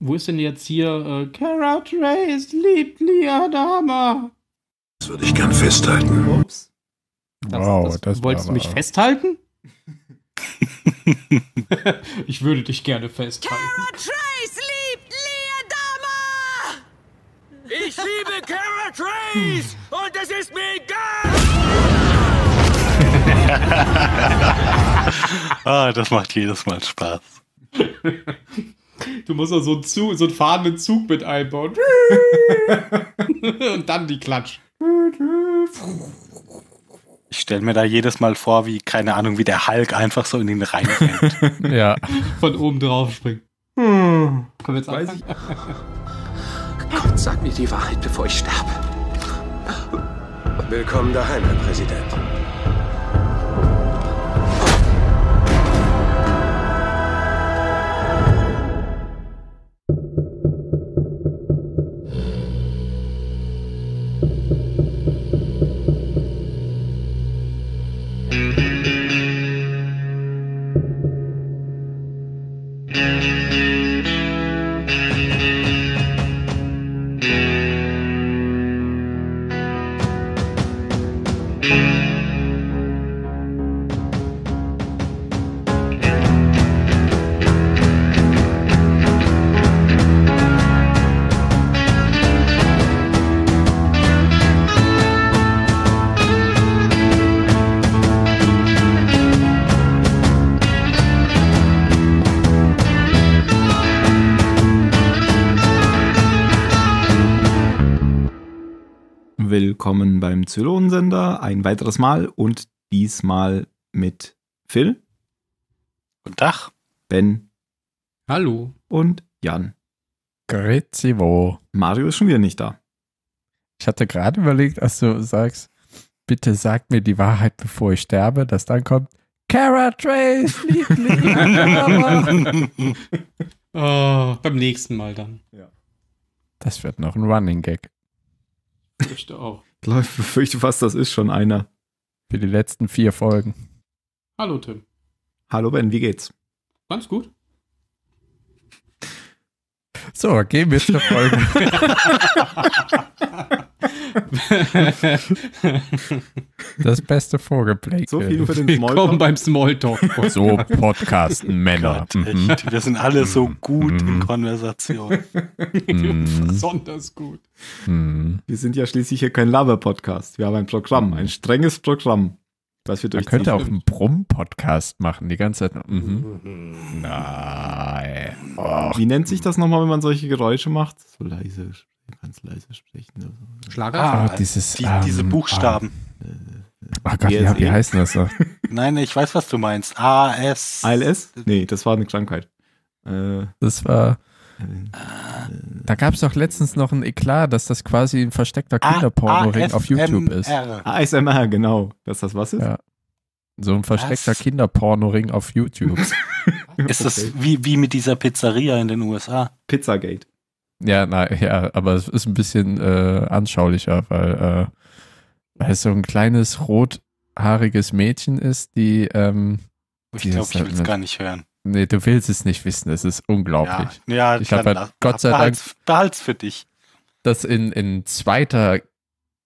Wo ist denn jetzt hier äh, Cara Trace liebt Liadama? Das würde ich gern festhalten. Ups. Das, wow, das, das wolltest du mich festhalten? ich würde dich gerne festhalten. Cara Trace liebt Liadama! Ich liebe Cara Trace und es ist mir egal! ah, das macht jedes Mal Spaß. Du musst auch so einen, Zug, so einen fahrenden Zug mit einbauen. Und dann die Klatsch. Ich stelle mir da jedes Mal vor, wie, keine Ahnung, wie der Hulk einfach so in ihn reinrennt. ja. Von oben drauf springt. Hm. Können jetzt Weiß ich. Gott, sag mir die Wahrheit, bevor ich sterbe. Willkommen daheim, Herr Präsident. Zylonensender ein weiteres Mal und diesmal mit Phil. Guten Tag. Ben. Hallo. Und Jan. Grezio. Mario ist schon wieder nicht da. Ich hatte gerade überlegt, als du sagst, bitte sag mir die Wahrheit, bevor ich sterbe, dass dann kommt Cara Trace, Liebling. oh, beim nächsten Mal dann. Ja. Das wird noch ein Running Gag. Ich auch glaube, ich befürchte fast, das ist schon einer. Für die letzten vier Folgen. Hallo Tim. Hallo Ben, wie geht's? Ganz gut. So, gehen wir zur Folge. Das beste Vorgeplänkel. So viel für den Smalltalk. Willkommen beim Smalltalk. So Podcast-Männer. Mhm. Wir sind alle so mhm. gut in mhm. Konversation. Mhm. Besonders gut. Wir sind ja schließlich hier kein Lover-Podcast. Wir haben ein Programm, ein strenges Programm. Was wir Man könnte auch einen Brumm-Podcast machen, die ganze Zeit. Mhm. Nein. Och. Wie nennt sich das nochmal, wenn man solche Geräusche macht? So leise Du kannst leise sprechen. Also. Schlager? Ah, dieses, die, ähm, diese Buchstaben. Ah, ah Gott, wie, wie heißt das? Noch? Nein, ich weiß, was du meinst. ALS. ALS? Nee, das war eine Krankheit. Äh, das war. Äh, da gab es doch letztens noch ein Eklat, dass das quasi ein versteckter Kinderpornoring auf YouTube ist. ASMR, genau. Dass das was ist? Ja. So ein versteckter was? Kinderpornoring auf YouTube. ist das wie, wie mit dieser Pizzeria in den USA? Pizzagate. Ja, na, ja, aber es ist ein bisschen äh, anschaulicher, weil, äh, weil es so ein kleines rothaariges Mädchen ist, die. Ähm, ich glaube, ich halt will es gar nicht hören. Nee, du willst es nicht wissen, es ist unglaublich. Ja, ja ich habe halt Gott sei Dank. Behalt's für dich. Das in, in zweiter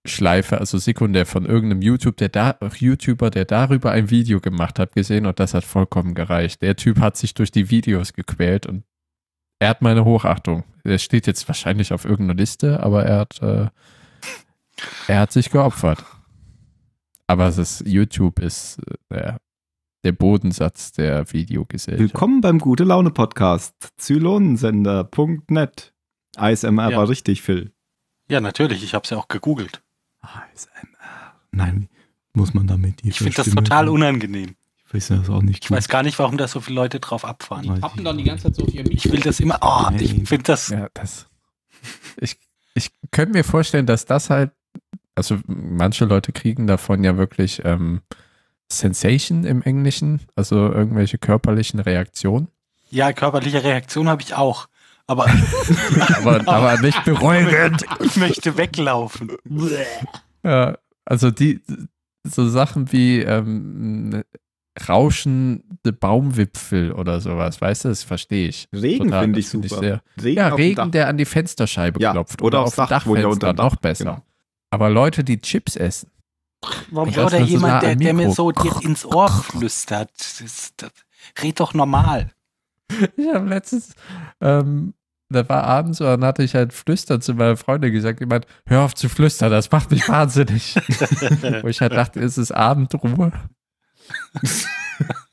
Schleife, also sekundär von irgendeinem YouTube, der da, YouTuber, der darüber ein Video gemacht hat, gesehen und das hat vollkommen gereicht. Der Typ hat sich durch die Videos gequält und er hat meine Hochachtung. Er steht jetzt wahrscheinlich auf irgendeiner Liste, aber er hat, äh, er hat sich geopfert. Aber es ist, YouTube ist äh, der Bodensatz der Videogesellschaft. Willkommen beim Gute Laune Podcast. Zylonensender.net. ASMR ja. war richtig, Phil. Ja, natürlich. Ich habe es ja auch gegoogelt. ASMR. Nein, muss man damit. Ich finde das total unangenehm. Ich weiß auch nicht. Ich weiß gar nicht, warum da so viele Leute drauf abfahren. Die pappen dann die ganze Zeit so auf ihr Mikro. Ich will das immer. Oh, Nein. ich finde das. Ja, das. Ich, ich könnte mir vorstellen, dass das halt. Also, manche Leute kriegen davon ja wirklich ähm, Sensation im Englischen, also irgendwelche körperlichen Reaktionen. Ja, körperliche Reaktionen habe ich auch. Aber, aber, aber, nicht bereuend. Ich möchte weglaufen. ja, also die so Sachen wie ähm, rauschende Baumwipfel oder sowas, weißt du, das verstehe ich. Regen finde ich find super. Ich Regen ja, Regen, der an die Fensterscheibe ja, klopft. Oder, oder aufs Dach, Dachfenster, noch besser. Genau. Aber Leute, die Chips essen. Warum ich oder jemand, der, der, mir so dir ins Ohr flüstert. Das, das, red doch normal. Ich habe letztens, ähm, da war abends und dann hatte ich halt flüstern zu meiner Freundin gesagt, jemand, hör auf zu flüstern, das macht mich wahnsinnig. Wo ich halt dachte, es ist Abendruhe.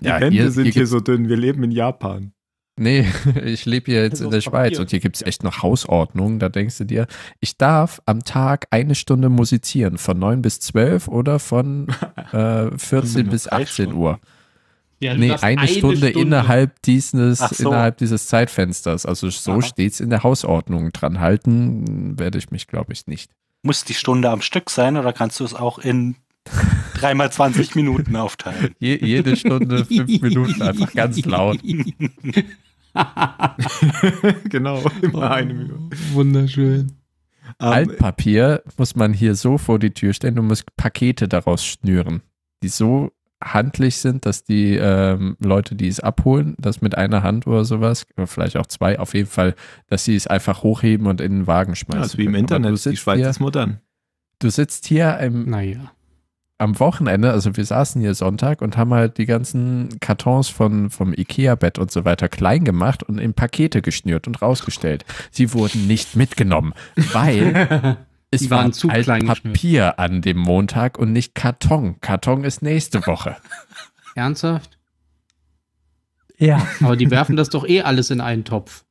Die ja, Wände hier, sind hier, hier so dünn, wir leben in Japan. Nee, ich lebe hier jetzt in der Schweiz Papier. und hier gibt es echt noch Hausordnungen. Da denkst du dir, ich darf am Tag eine Stunde musizieren, von 9 bis 12 oder von äh, 14 bis 18 Uhr. Ja, nee, eine, eine Stunde, Stunde, innerhalb dieses, so. innerhalb dieses Zeitfensters. Also so steht es in der Hausordnung. Dran halten werde ich mich, glaube ich, nicht. Muss die Stunde am Stück sein oder kannst du es auch in dreimal 20 Minuten aufteilen. Je, jede Stunde fünf Minuten, einfach ganz laut. genau, immer eine oh, Minute. Wunderschön. Ähm, Altpapier muss man hier so vor die Tür stellen, du musst Pakete daraus schnüren, die so handlich sind, dass die ähm, Leute, die es abholen, das mit einer Hand oder sowas, oder vielleicht auch zwei, auf jeden Fall, dass sie es einfach hochheben und in den Wagen schmeißen. Ja, also wie im können. Internet, die Schweiz hier, ist modern. Du sitzt hier im naja am Wochenende, also wir saßen hier Sonntag und haben halt die ganzen Kartons von, vom Ikea-Bett und so weiter klein gemacht und in Pakete geschnürt und rausgestellt. Sie wurden nicht mitgenommen, weil es war zu halt Papier an dem Montag und nicht Karton. Karton ist nächste Woche. Ernsthaft? Ja. Aber die werfen das doch eh alles in einen Topf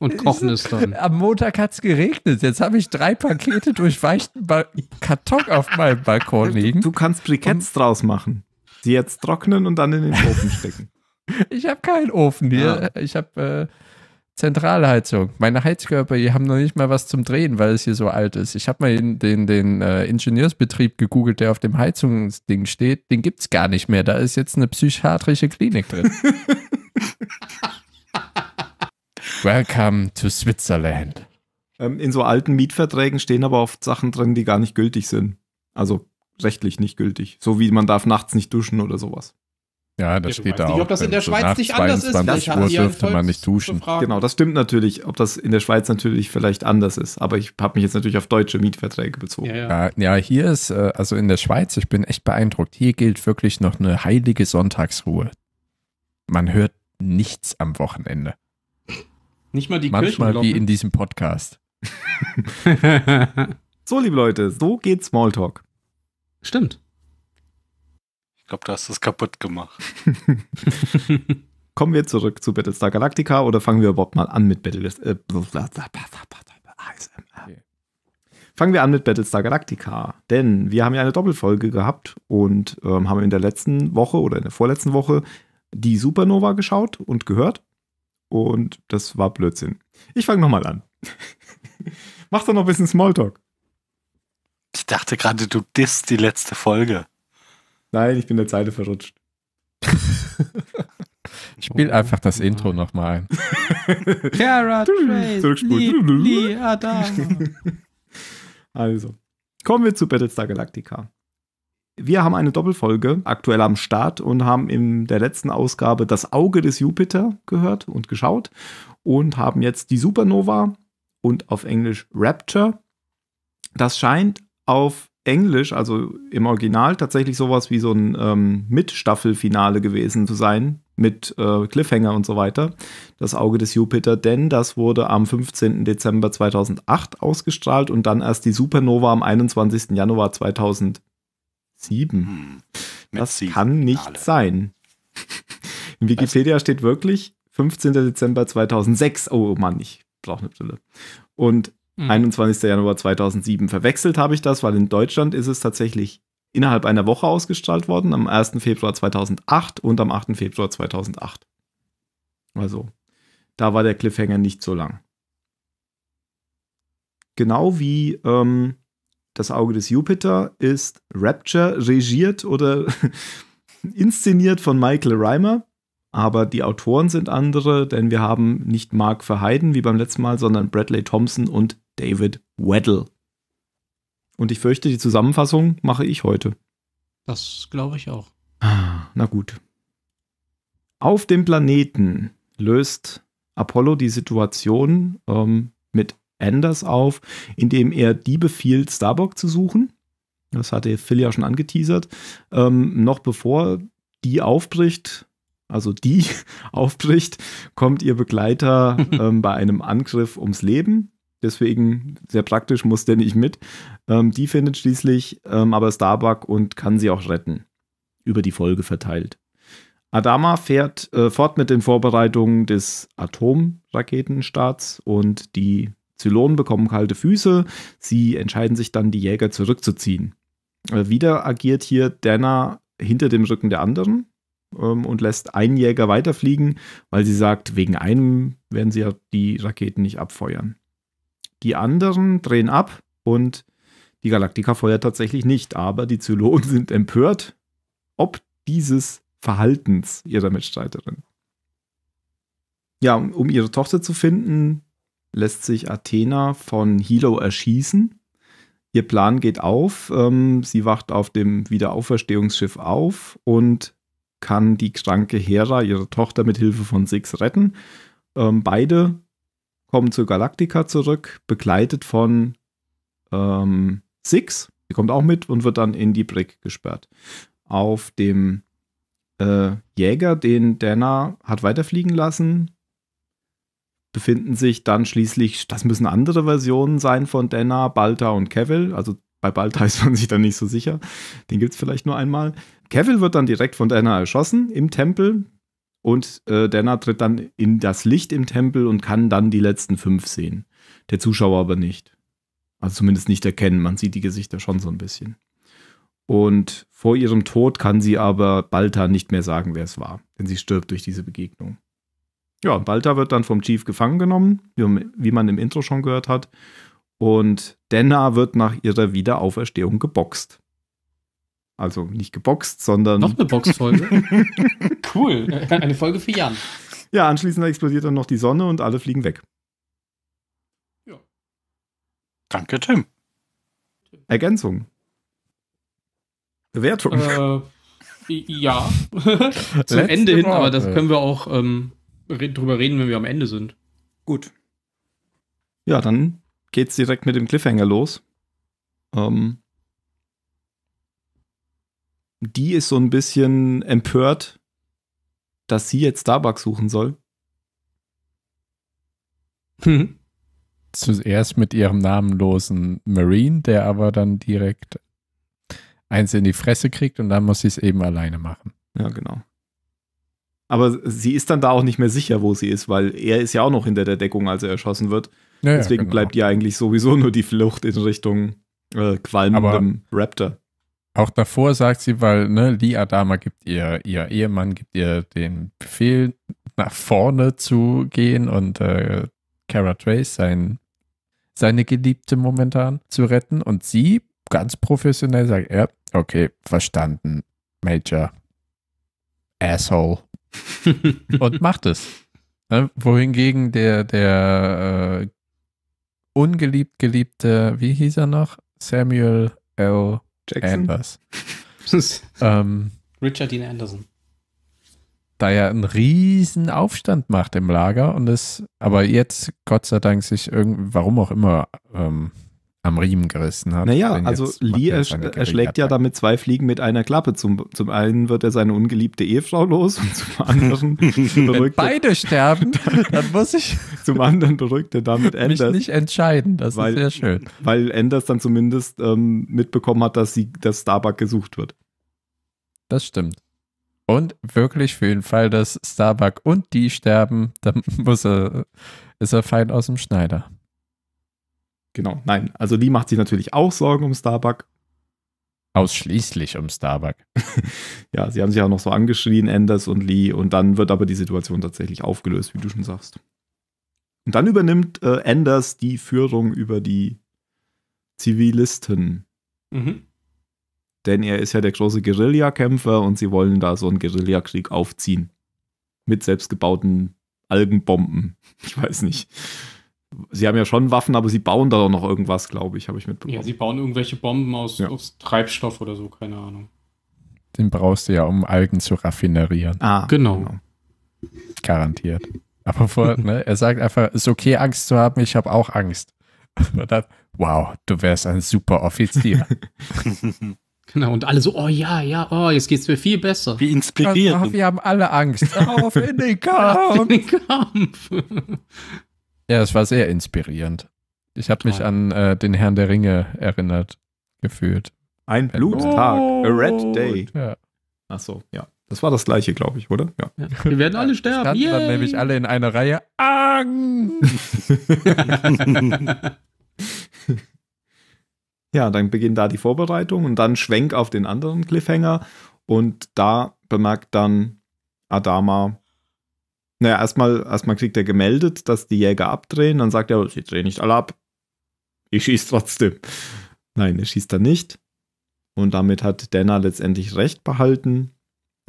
und kochen es dann. Am Montag hat es geregnet. Jetzt habe ich drei Pakete durchweichten ba Karton auf meinem Balkon liegen. Du, du kannst Briketts und draus machen. Die jetzt trocknen und dann in den Ofen stecken. ich habe keinen Ofen hier. Ja. Ich habe äh, Zentralheizung. Meine Heizkörper, die haben noch nicht mal was zum Drehen, weil es hier so alt ist. Ich habe mal den, den, den äh, Ingenieursbetrieb gegoogelt, der auf dem Heizungsding steht. Den gibt es gar nicht mehr. Da ist jetzt eine psychiatrische Klinik drin. Ha ha Welcome to Switzerland. Ähm, in so alten Mietverträgen stehen aber oft Sachen drin, die gar nicht gültig sind. Also rechtlich nicht gültig. So wie man darf nachts nicht duschen oder sowas. Ja, das ja, steht da nicht, auch. Ob das in der Schweiz nicht anders ist, das Uhr dürfte man nicht duschen. Genau, das stimmt natürlich. Ob das in der Schweiz natürlich vielleicht anders ist. Aber ich habe mich jetzt natürlich auf deutsche Mietverträge bezogen. Ja, ja. ja, hier ist, äh, also in der Schweiz, ich bin echt beeindruckt. Hier gilt wirklich noch eine heilige Sonntagsruhe. Man hört nichts am Wochenende. Nicht mal die Manchmal Kirchenglocken. wie in diesem Podcast. so, liebe Leute, so geht Smalltalk. Stimmt. Ich glaube, du hast es kaputt gemacht. Kommen wir zurück zu Battlestar Galactica oder fangen wir überhaupt mal an mit Battlestar? Äh, fangen wir an mit Battlestar Galactica, denn wir haben ja eine Doppelfolge gehabt und ähm, haben in der letzten Woche oder in der vorletzten Woche die Supernova geschaut und gehört und das war Blödsinn. Ich fange nochmal an. Mach doch noch ein bisschen Smalltalk. Ich dachte gerade, du disst die letzte Folge. Nein, ich bin der Zeile verrutscht. Spiel oh einfach das Intro nochmal ein. Kara Zurückspulen. Also, kommen wir zu Battlestar Galactica. Wir haben eine Doppelfolge aktuell am Start und haben in der letzten Ausgabe das Auge des Jupiter gehört und geschaut und haben jetzt die Supernova und auf Englisch Rapture. Das scheint auf Englisch, also im Original, tatsächlich sowas wie so ein ähm, Mitstaffelfinale gewesen zu sein mit äh, Cliffhanger und so weiter. Das Auge des Jupiter, denn das wurde am 15. Dezember 2008 ausgestrahlt und dann erst die Supernova am 21. Januar 2000 Sieben. Hm. Das sieben kann nicht alle. sein. In Wikipedia Was? steht wirklich 15. Dezember 2006. Oh Mann, ich brauche eine Brille. Und hm. 21. Januar 2007. Verwechselt habe ich das, weil in Deutschland ist es tatsächlich innerhalb einer Woche ausgestrahlt worden, am 1. Februar 2008 und am 8. Februar 2008. Also, da war der Cliffhanger nicht so lang. Genau wie ähm, das Auge des Jupiter ist Rapture regiert oder inszeniert von Michael Reimer, aber die Autoren sind andere, denn wir haben nicht Mark Verheiden wie beim letzten Mal, sondern Bradley Thompson und David Weddell. Und ich fürchte, die Zusammenfassung mache ich heute. Das glaube ich auch. Ah, na gut. Auf dem Planeten löst Apollo die Situation ähm, mit Anders auf, indem er die befiehlt, Starbuck zu suchen. Das hatte Phil ja schon angeteasert. Ähm, noch bevor die aufbricht, also die aufbricht, kommt ihr Begleiter ähm, bei einem Angriff ums Leben. Deswegen sehr praktisch, muss der nicht mit. Ähm, die findet schließlich ähm, aber Starbuck und kann sie auch retten. Über die Folge verteilt. Adama fährt äh, fort mit den Vorbereitungen des Atomraketenstarts und die Zylonen bekommen kalte Füße. Sie entscheiden sich dann, die Jäger zurückzuziehen. Äh, wieder agiert hier Dana hinter dem Rücken der anderen ähm, und lässt einen Jäger weiterfliegen, weil sie sagt, wegen einem werden sie ja die Raketen nicht abfeuern. Die anderen drehen ab und die Galaktika feuert tatsächlich nicht, aber die Zylonen sind empört, ob dieses Verhaltens ihrer Mitstreiterin. Ja, um ihre Tochter zu finden, lässt sich Athena von Hilo erschießen. Ihr Plan geht auf. Ähm, sie wacht auf dem Wiederauferstehungsschiff auf und kann die kranke Hera, ihre Tochter, mit Hilfe von Six retten. Ähm, beide kommen zur Galaktika zurück, begleitet von ähm, Six. Sie kommt auch mit und wird dann in die Brick gesperrt. Auf dem äh, Jäger, den Dana hat weiterfliegen lassen, befinden sich dann schließlich, das müssen andere Versionen sein von Denna, Balta und Kevil. Also bei Balta ist man sich dann nicht so sicher. Den gibt es vielleicht nur einmal. Kevil wird dann direkt von Denna erschossen im Tempel. Und äh, Denna tritt dann in das Licht im Tempel und kann dann die letzten fünf sehen. Der Zuschauer aber nicht. Also zumindest nicht erkennen. Man sieht die Gesichter schon so ein bisschen. Und vor ihrem Tod kann sie aber Balta nicht mehr sagen, wer es war. Denn sie stirbt durch diese Begegnung ja, Walter wird dann vom Chief gefangen genommen, wie man im Intro schon gehört hat. Und Denna wird nach ihrer Wiederauferstehung geboxt. Also nicht geboxt, sondern. Noch eine Boxfolge. cool. Eine Folge für Jan. Ja, anschließend explodiert dann noch die Sonne und alle fliegen weg. Ja. Danke, Tim. Ergänzung. Bewertung. Äh, ja. Zum Ende hin, aber das können wir auch. Ähm drüber reden, wenn wir am Ende sind. Gut. Ja, dann geht's direkt mit dem Cliffhanger los. Ähm, die ist so ein bisschen empört, dass sie jetzt Starbucks suchen soll. Hm. Zuerst mit ihrem namenlosen Marine, der aber dann direkt eins in die Fresse kriegt und dann muss sie es eben alleine machen. Ja, genau aber sie ist dann da auch nicht mehr sicher, wo sie ist, weil er ist ja auch noch hinter der Deckung, als er erschossen wird. Ja, Deswegen genau. bleibt ja eigentlich sowieso nur die Flucht in Richtung äh, qualmendem Raptor. Auch davor sagt sie, weil ne, Lee Adama gibt ihr, ihr Ehemann gibt ihr den Befehl, nach vorne zu gehen und äh, Cara Trace, sein, seine Geliebte momentan, zu retten. Und sie ganz professionell sagt, ja, okay, verstanden, Major, Asshole. und macht es. Ne? Wohingegen der, der äh, ungeliebt geliebte, wie hieß er noch? Samuel L. Jackson? Anders. ähm, Richard Dean Anderson. Da ja einen riesen Aufstand macht im Lager und es, aber jetzt Gott sei Dank sich irgendwie, warum auch immer, ähm, am Riemen gerissen hat. Naja, also Lee ersch erschlägt ja damit zwei Fliegen mit einer Klappe. Zum, zum einen wird er seine ungeliebte Ehefrau los und zum anderen beruhigt Wenn beide sterben, dann muss ich zum anderen beruhigt er damit Anders. Mich nicht entscheiden, das weil, ist sehr schön. Weil Anders dann zumindest ähm, mitbekommen hat, dass, sie, dass Starbuck gesucht wird. Das stimmt. Und wirklich für den Fall, dass Starbuck und die sterben, dann muss er, ist er fein aus dem Schneider. Genau, nein. Also Lee macht sich natürlich auch Sorgen um Starbuck. Ausschließlich um Starbuck. ja, sie haben sich auch noch so angeschrien, Anders und Lee, und dann wird aber die Situation tatsächlich aufgelöst, wie du schon sagst. Und dann übernimmt äh, Anders die Führung über die Zivilisten. Mhm. Denn er ist ja der große Guerillakämpfer und sie wollen da so einen Guerillakrieg aufziehen. Mit selbstgebauten Algenbomben. Ich weiß nicht sie haben ja schon Waffen, aber sie bauen da doch noch irgendwas, glaube ich, habe ich mitbekommen. Ja, sie bauen irgendwelche Bomben aus, ja. aus Treibstoff oder so, keine Ahnung. Den brauchst du ja, um Algen zu raffinerieren. Ah, genau. genau. Garantiert. Aber vor, ne, er sagt einfach, es ist okay, Angst zu haben, ich habe auch Angst. Und Dann, wow, du wärst ein super Offizier. genau, und alle so, oh ja, ja, oh, jetzt geht's mir viel besser. Wie inspiriert. wir haben alle Angst. Auf in den Kampf! Auf in den Kampf! Ja, es war sehr inspirierend. Ich habe mich an äh, den Herrn der Ringe erinnert, gefühlt. Ein Bluttag, oh. a red day. Ja. Ach so, ja. Das war das gleiche, glaube ich, oder? Ja. Wir werden alle sterben. Wir dann nämlich alle in einer Reihe. ja, dann beginnt da die Vorbereitung und dann Schwenk auf den anderen Cliffhanger und da bemerkt dann Adama, naja, erstmal, erstmal kriegt er gemeldet, dass die Jäger abdrehen. Dann sagt er, oh, sie drehen nicht alle ab. Ich schieße trotzdem. Nein, er schießt dann nicht. Und damit hat Denner letztendlich recht behalten.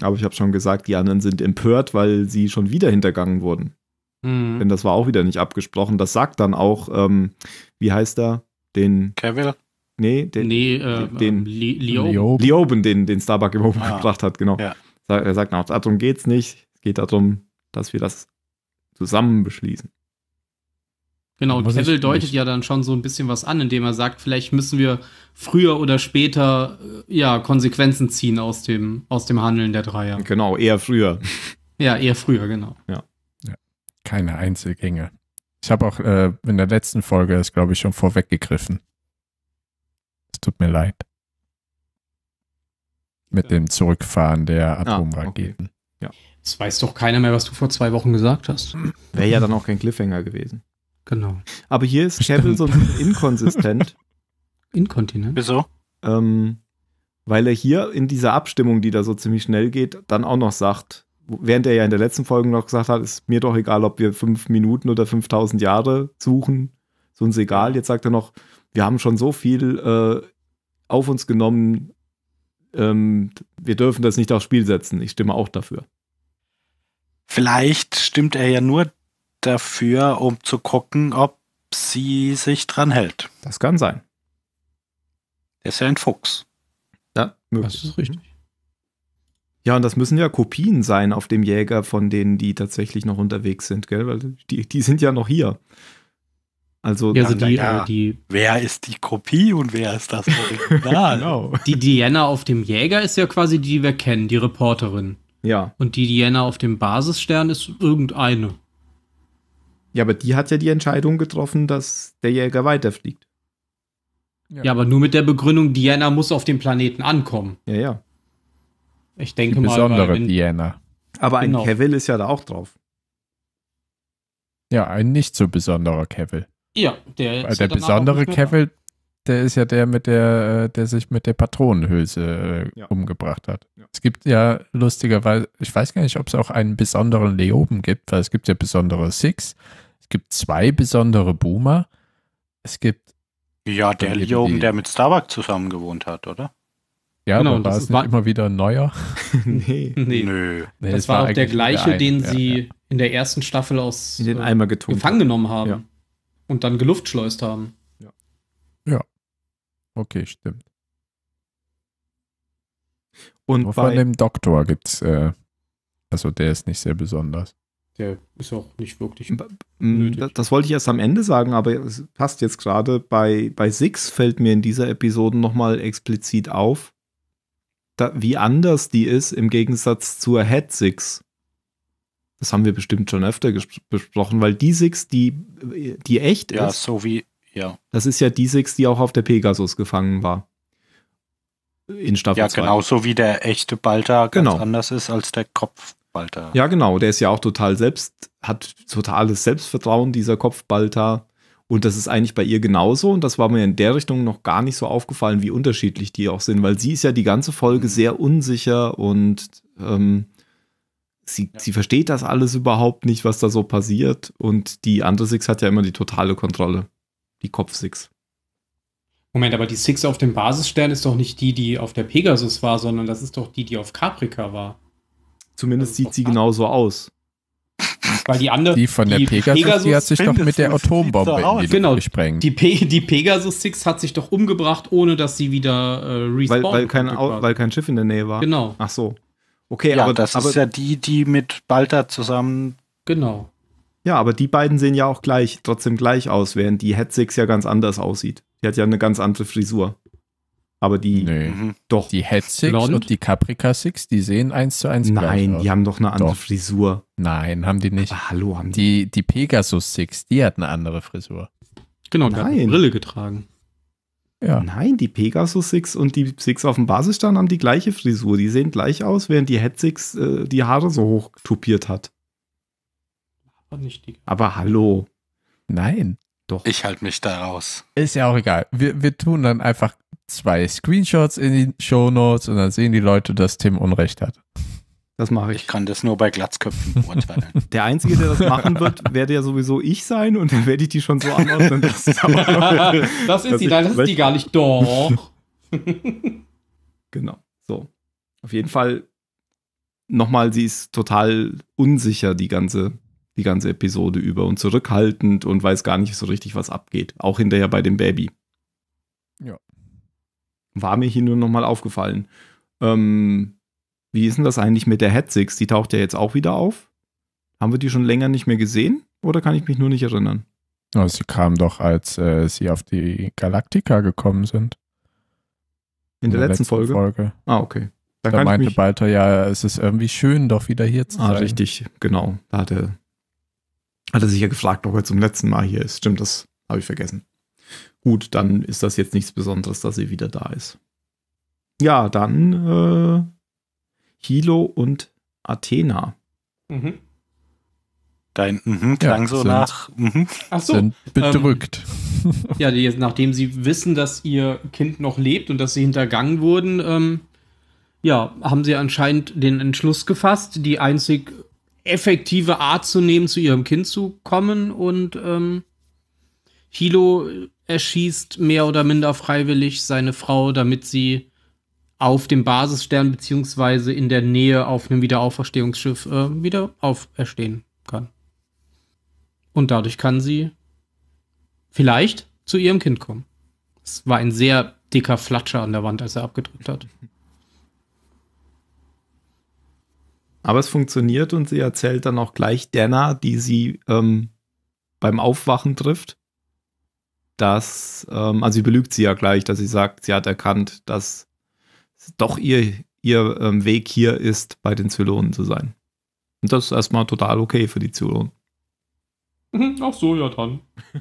Aber ich habe schon gesagt, die anderen sind empört, weil sie schon wieder hintergangen wurden. Mhm. Denn das war auch wieder nicht abgesprochen. Das sagt dann auch, ähm, wie heißt er? Den. Kevin. Nee, den. Nee, äh, den, äh, Lioben. Lioben, den, den Starbuck im Oben ah. gebracht hat, genau. Ja. Er sagt auch, darum geht's nicht. Es geht darum, dass wir das zusammen beschließen. Genau, Kevil deutet nicht. ja dann schon so ein bisschen was an, indem er sagt, vielleicht müssen wir früher oder später äh, ja Konsequenzen ziehen aus dem, aus dem Handeln der Dreier. Genau, eher früher. Ja, eher früher, genau. Ja. ja. Keine Einzelgänge. Ich habe auch äh, in der letzten Folge das, glaube ich, schon vorweggegriffen. Es tut mir leid. Mit ja. dem Zurückfahren der Atomraketen. Ah, okay. Ja. Es weiß doch keiner mehr, was du vor zwei Wochen gesagt hast. Wäre ja dann auch kein Cliffhanger gewesen. Genau. Aber hier ist Cavill so ein bisschen inkonsistent. Inkontinent? Wieso? Ähm, weil er hier in dieser Abstimmung, die da so ziemlich schnell geht, dann auch noch sagt, während er ja in der letzten Folge noch gesagt hat, ist mir doch egal, ob wir fünf Minuten oder 5000 Jahre suchen, ist uns egal. Jetzt sagt er noch, wir haben schon so viel äh, auf uns genommen, ähm, wir dürfen das nicht aufs Spiel setzen. Ich stimme auch dafür. Vielleicht stimmt er ja nur dafür, um zu gucken, ob sie sich dran hält. Das kann sein. Er ist ja ein Fuchs. Ja, möglich. das ist richtig. Mhm. Ja, und das müssen ja Kopien sein auf dem Jäger von denen, die tatsächlich noch unterwegs sind, gell? Weil die, die sind ja noch hier. Also, also die, ja, äh, die, wer ist die Kopie und wer ist das Original? genau. Die Diana auf dem Jäger ist ja quasi die, die wir kennen, die Reporterin. Ja. Und die Diana auf dem Basisstern ist irgendeine. Ja, aber die hat ja die Entscheidung getroffen, dass der Jäger weiterfliegt. Ja. ja, aber nur mit der Begründung, Diana muss auf dem Planeten ankommen. Ja, ja. Ich denke die besondere mal. Besondere Diana. Aber ein genau. ist ja da auch drauf. Ja, ein nicht so besonderer Cavill. Ja, der, ist der besondere Cavill der ist ja der mit der, äh, der sich mit der Patronenhülse äh, ja. umgebracht hat. Ja. Es gibt ja lustigerweise, ich weiß gar nicht, ob es auch einen besonderen Leoben gibt, weil es gibt ja besondere Six, es gibt zwei besondere Boomer, es gibt ja der Leoben, der mit Starbuck zusammen gewohnt hat, oder? Ja, genau, aber war es nicht war immer wieder ein neuer? nee. nee. Nö. Nee, das, war, auch der gleiche, den ja, sie in der ersten Staffel aus in den äh, Eimer gefangen genommen haben und dann geluftschleust haben. Ja. Okay, stimmt. Und Nur von dem Doktor gibt's, äh, also der ist nicht sehr besonders. Der ist auch nicht wirklich. Nötig. Das, das wollte ich erst am Ende sagen, aber es passt jetzt gerade. Bei, bei Six fällt mir in dieser Episode nochmal explizit auf, da, wie anders die ist im Gegensatz zur Head Six. Das haben wir bestimmt schon öfter besprochen, weil die Six, die, die echt ja, ist. Ja, so wie ja. Das ist ja die Six, die auch auf der Pegasus gefangen war. In Staffel 2. Ja, zwei. genauso wie der echte Balta ganz genau. anders ist als der Kopf Balta. Ja, genau. Der ist ja auch total selbst, hat totales Selbstvertrauen, dieser Kopfbalta. Und das ist eigentlich bei ihr genauso. Und das war mir in der Richtung noch gar nicht so aufgefallen, wie unterschiedlich die auch sind, weil sie ist ja die ganze Folge mhm. sehr unsicher und ähm, sie, ja. sie versteht das alles überhaupt nicht, was da so passiert. Und die andere Six hat ja immer die totale Kontrolle die Kopf-Six. Moment, aber die Six auf dem Basisstern ist doch nicht die, die auf der Pegasus war, sondern das ist doch die, die auf Caprica war. Zumindest also sieht sie genauso aus. Weil die andere. Die von der die Pegasus, Pegasus, die hat sich doch mit der Atombombe so in die genau, gesprengt. Die, Pe die Pegasus Six hat sich doch umgebracht, ohne dass sie wieder äh, respawned weil, weil, kein, weil kein Schiff in der Nähe war. Genau. Ach so. Okay, ja, aber das aber, ist ja die, die mit Balta zusammen genau. Ja, aber die beiden sehen ja auch gleich, trotzdem gleich aus, während die Hetzix ja ganz anders aussieht. Die hat ja eine ganz andere Frisur. Aber die, nee. Mhm. doch. Die Hetzix und die Caprica Six, die sehen eins zu eins Nein, gleich aus. die haben doch eine andere doch. Frisur. Nein, haben die nicht. Aber hallo, haben die. Die, die Pegasus Six, die hat eine andere Frisur. Genau, die Nein. hat eine Brille getragen. Ja. Nein, die Pegasus Six und die Six auf dem Basisstand haben die gleiche Frisur. Die sehen gleich aus, während die Head Six äh, die Haare so hoch tupiert hat. Vernichtiger. Aber hallo. Nein. Doch. Ich halte mich da raus. Ist ja auch egal. Wir, wir tun dann einfach zwei Screenshots in die Show Notes und dann sehen die Leute, dass Tim Unrecht hat. Das mache ich. Ich kann das nur bei Glatzköpfen beurteilen. Der Einzige, der das machen wird, werde ja sowieso ich sein und dann werde ich die schon so anordnen. Dass das ist die, nein, das ist die gar nicht. Doch. genau. So. Auf jeden Fall nochmal, sie ist total unsicher, die ganze die ganze Episode über und zurückhaltend und weiß gar nicht so richtig, was abgeht. Auch hinterher bei dem Baby. Ja. War mir hier nur nochmal aufgefallen. Ähm, wie ist denn das eigentlich mit der Hetzix? Die taucht ja jetzt auch wieder auf. Haben wir die schon länger nicht mehr gesehen? Oder kann ich mich nur nicht erinnern? Oh, sie kam doch, als äh, sie auf die Galaktika gekommen sind. In, In der, der, letzten, letzten Folge? Folge? Ah, okay. Dann da meinte Balter ja, es ist irgendwie schön, doch wieder hier zu ah, sein. Ah, richtig, genau. Da hatte hat er sich ja gefragt, ob er zum letzten Mal hier ist. Stimmt, das habe ich vergessen. Gut, dann ist das jetzt nichts Besonderes, dass er wieder da ist. Ja, dann äh, Hilo und Athena. Mhm. Dein mhm klang ja, so sind, nach. Mhm. Ach so. Sind bedrückt. Ähm, ja, die, nachdem sie wissen, dass ihr Kind noch lebt und dass sie hintergangen wurden, ähm, ja, haben sie anscheinend den Entschluss gefasst, die einzig effektive Art zu nehmen, zu ihrem Kind zu kommen und ähm, Hilo erschießt mehr oder minder freiwillig seine Frau, damit sie auf dem Basisstern beziehungsweise in der Nähe auf einem Wiederauferstehungsschiff äh, wieder auferstehen kann. Und dadurch kann sie vielleicht zu ihrem Kind kommen. Es war ein sehr dicker Flatscher an der Wand, als er abgedrückt hat. Aber es funktioniert und sie erzählt dann auch gleich Dana, die sie ähm, beim Aufwachen trifft, dass, ähm, also sie belügt sie ja gleich, dass sie sagt, sie hat erkannt, dass doch ihr, ihr ähm, Weg hier ist, bei den Zylonen zu sein. Und das ist erstmal total okay für die Zylonen. Mhm, ach so, ja dann.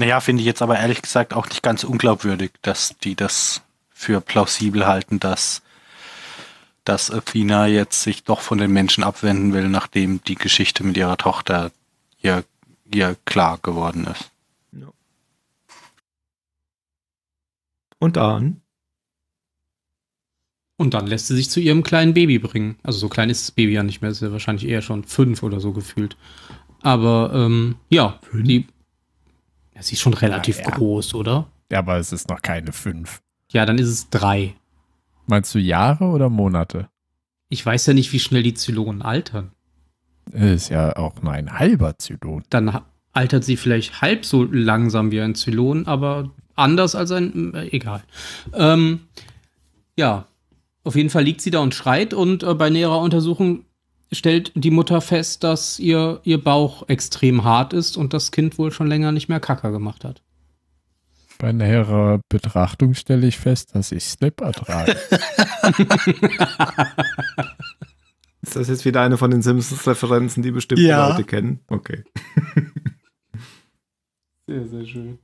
naja, finde ich jetzt aber ehrlich gesagt auch nicht ganz unglaubwürdig, dass die das für plausibel halten, dass dass Athena jetzt sich doch von den Menschen abwenden will, nachdem die Geschichte mit ihrer Tochter ihr, ihr klar geworden ist. Und dann? Und dann lässt sie sich zu ihrem kleinen Baby bringen. Also so klein ist das Baby ja nicht mehr, ist ja wahrscheinlich eher schon fünf oder so gefühlt. Aber ähm, ja, die, ja, sie ist schon relativ ja, ja. groß, oder? Ja, aber es ist noch keine fünf. Ja, dann ist es drei. Meinst du Jahre oder Monate? Ich weiß ja nicht, wie schnell die Zylonen altern. Äh, ist ja auch nur ein halber Zylon. Dann altert sie vielleicht halb so langsam wie ein Zylon, aber anders als ein. Äh, egal. Ähm, ja, auf jeden Fall liegt sie da und schreit und äh, bei näherer Untersuchung stellt die Mutter fest, dass ihr, ihr Bauch extrem hart ist und das Kind wohl schon länger nicht mehr Kacker gemacht hat. Bei näherer Betrachtung stelle ich fest, dass ich Snap ertrage. Ist das jetzt wieder eine von den Simpsons-Referenzen, die bestimmt ja. Leute kennen? Okay. sehr, sehr schön.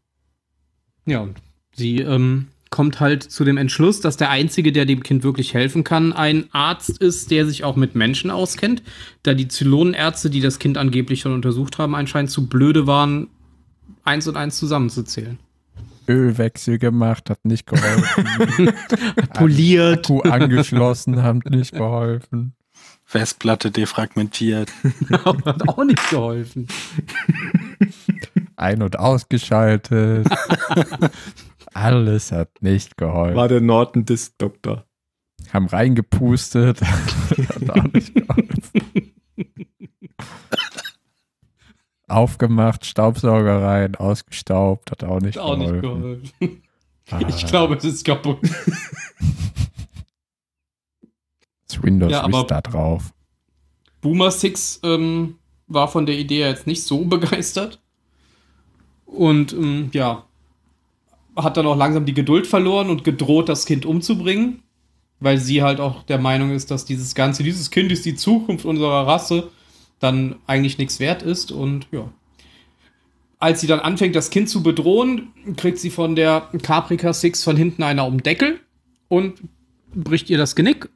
Ja, und sie ähm, kommt halt zu dem Entschluss, dass der Einzige, der dem Kind wirklich helfen kann, ein Arzt ist, der sich auch mit Menschen auskennt, da die Zylonenärzte, die das Kind angeblich schon untersucht haben, anscheinend zu blöde waren, eins und eins zusammenzuzählen. Ölwechsel gemacht, hat nicht geholfen. Poliert. Akku angeschlossen, hat nicht geholfen. Festplatte defragmentiert. hat auch nicht geholfen. Ein- und ausgeschaltet. Alles hat nicht geholfen. War der Norton Disk Doktor. Haben reingepustet. hat auch nicht geholfen aufgemacht, Staubsauger rein, ausgestaubt, hat auch nicht hat auch geholfen. Nicht geholfen. Ah. Ich glaube, es ist kaputt. Das Windows ja, da drauf. Boomer 6 ähm, war von der Idee jetzt nicht so begeistert. Und ähm, ja, hat dann auch langsam die Geduld verloren und gedroht, das Kind umzubringen. Weil sie halt auch der Meinung ist, dass dieses Ganze, dieses Kind ist die Zukunft unserer Rasse dann eigentlich nichts wert ist und ja. Als sie dann anfängt, das Kind zu bedrohen, kriegt sie von der Caprica Six von hinten einer um Deckel und bricht ihr das Genick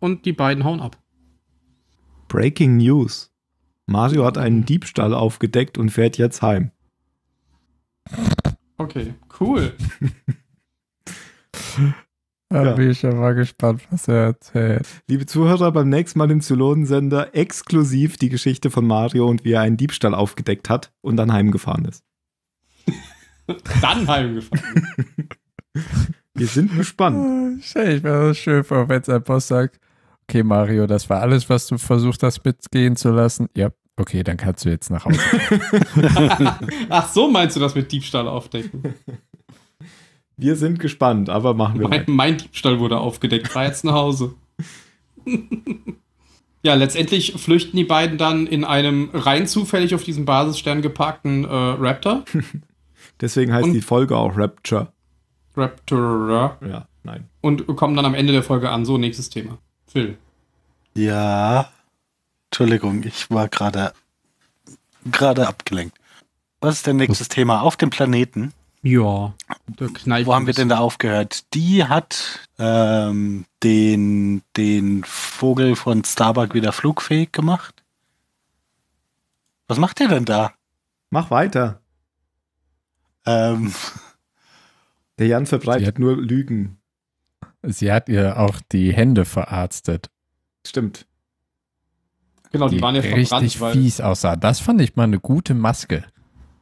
und die beiden hauen ab. Breaking News. Mario hat einen Diebstahl aufgedeckt und fährt jetzt heim. Okay, cool. Da ja. bin ich ja mal gespannt, was er erzählt. Liebe Zuhörer, beim nächsten Mal im Zylonensender exklusiv die Geschichte von Mario und wie er einen Diebstahl aufgedeckt hat und dann heimgefahren ist. dann heimgefahren. Wir sind gespannt. Ah, ich wäre das schön vor, wenn sein Boss sagt, okay Mario, das war alles, was du versucht hast mitgehen zu lassen. Ja, okay, dann kannst du jetzt nach Hause. Ach so meinst du das mit Diebstahl aufdecken? Wir sind gespannt, aber machen wir. Mein, mein Diebstahl wurde aufgedeckt, war jetzt nach Hause. ja, letztendlich flüchten die beiden dann in einem rein zufällig auf diesem Basisstern geparkten äh, Raptor. Deswegen heißt Und die Folge auch Rapture. Raptor. Ja, nein. Und kommen dann am Ende der Folge an. So, nächstes Thema. Phil. Ja. Entschuldigung, ich war gerade gerade abgelenkt. Was ist denn nächstes Thema? Auf dem Planeten ja. Wo haben wir denn da aufgehört? Die hat ähm, den, den Vogel von Starbuck wieder flugfähig gemacht. Was macht ihr denn da? Mach weiter. Ähm. Der Jan verbreitet hat, nur Lügen. Sie hat ihr auch die Hände verarztet. Stimmt. Genau, die, die waren ja verbrannt. Richtig fies aussah. Das fand ich mal eine gute Maske.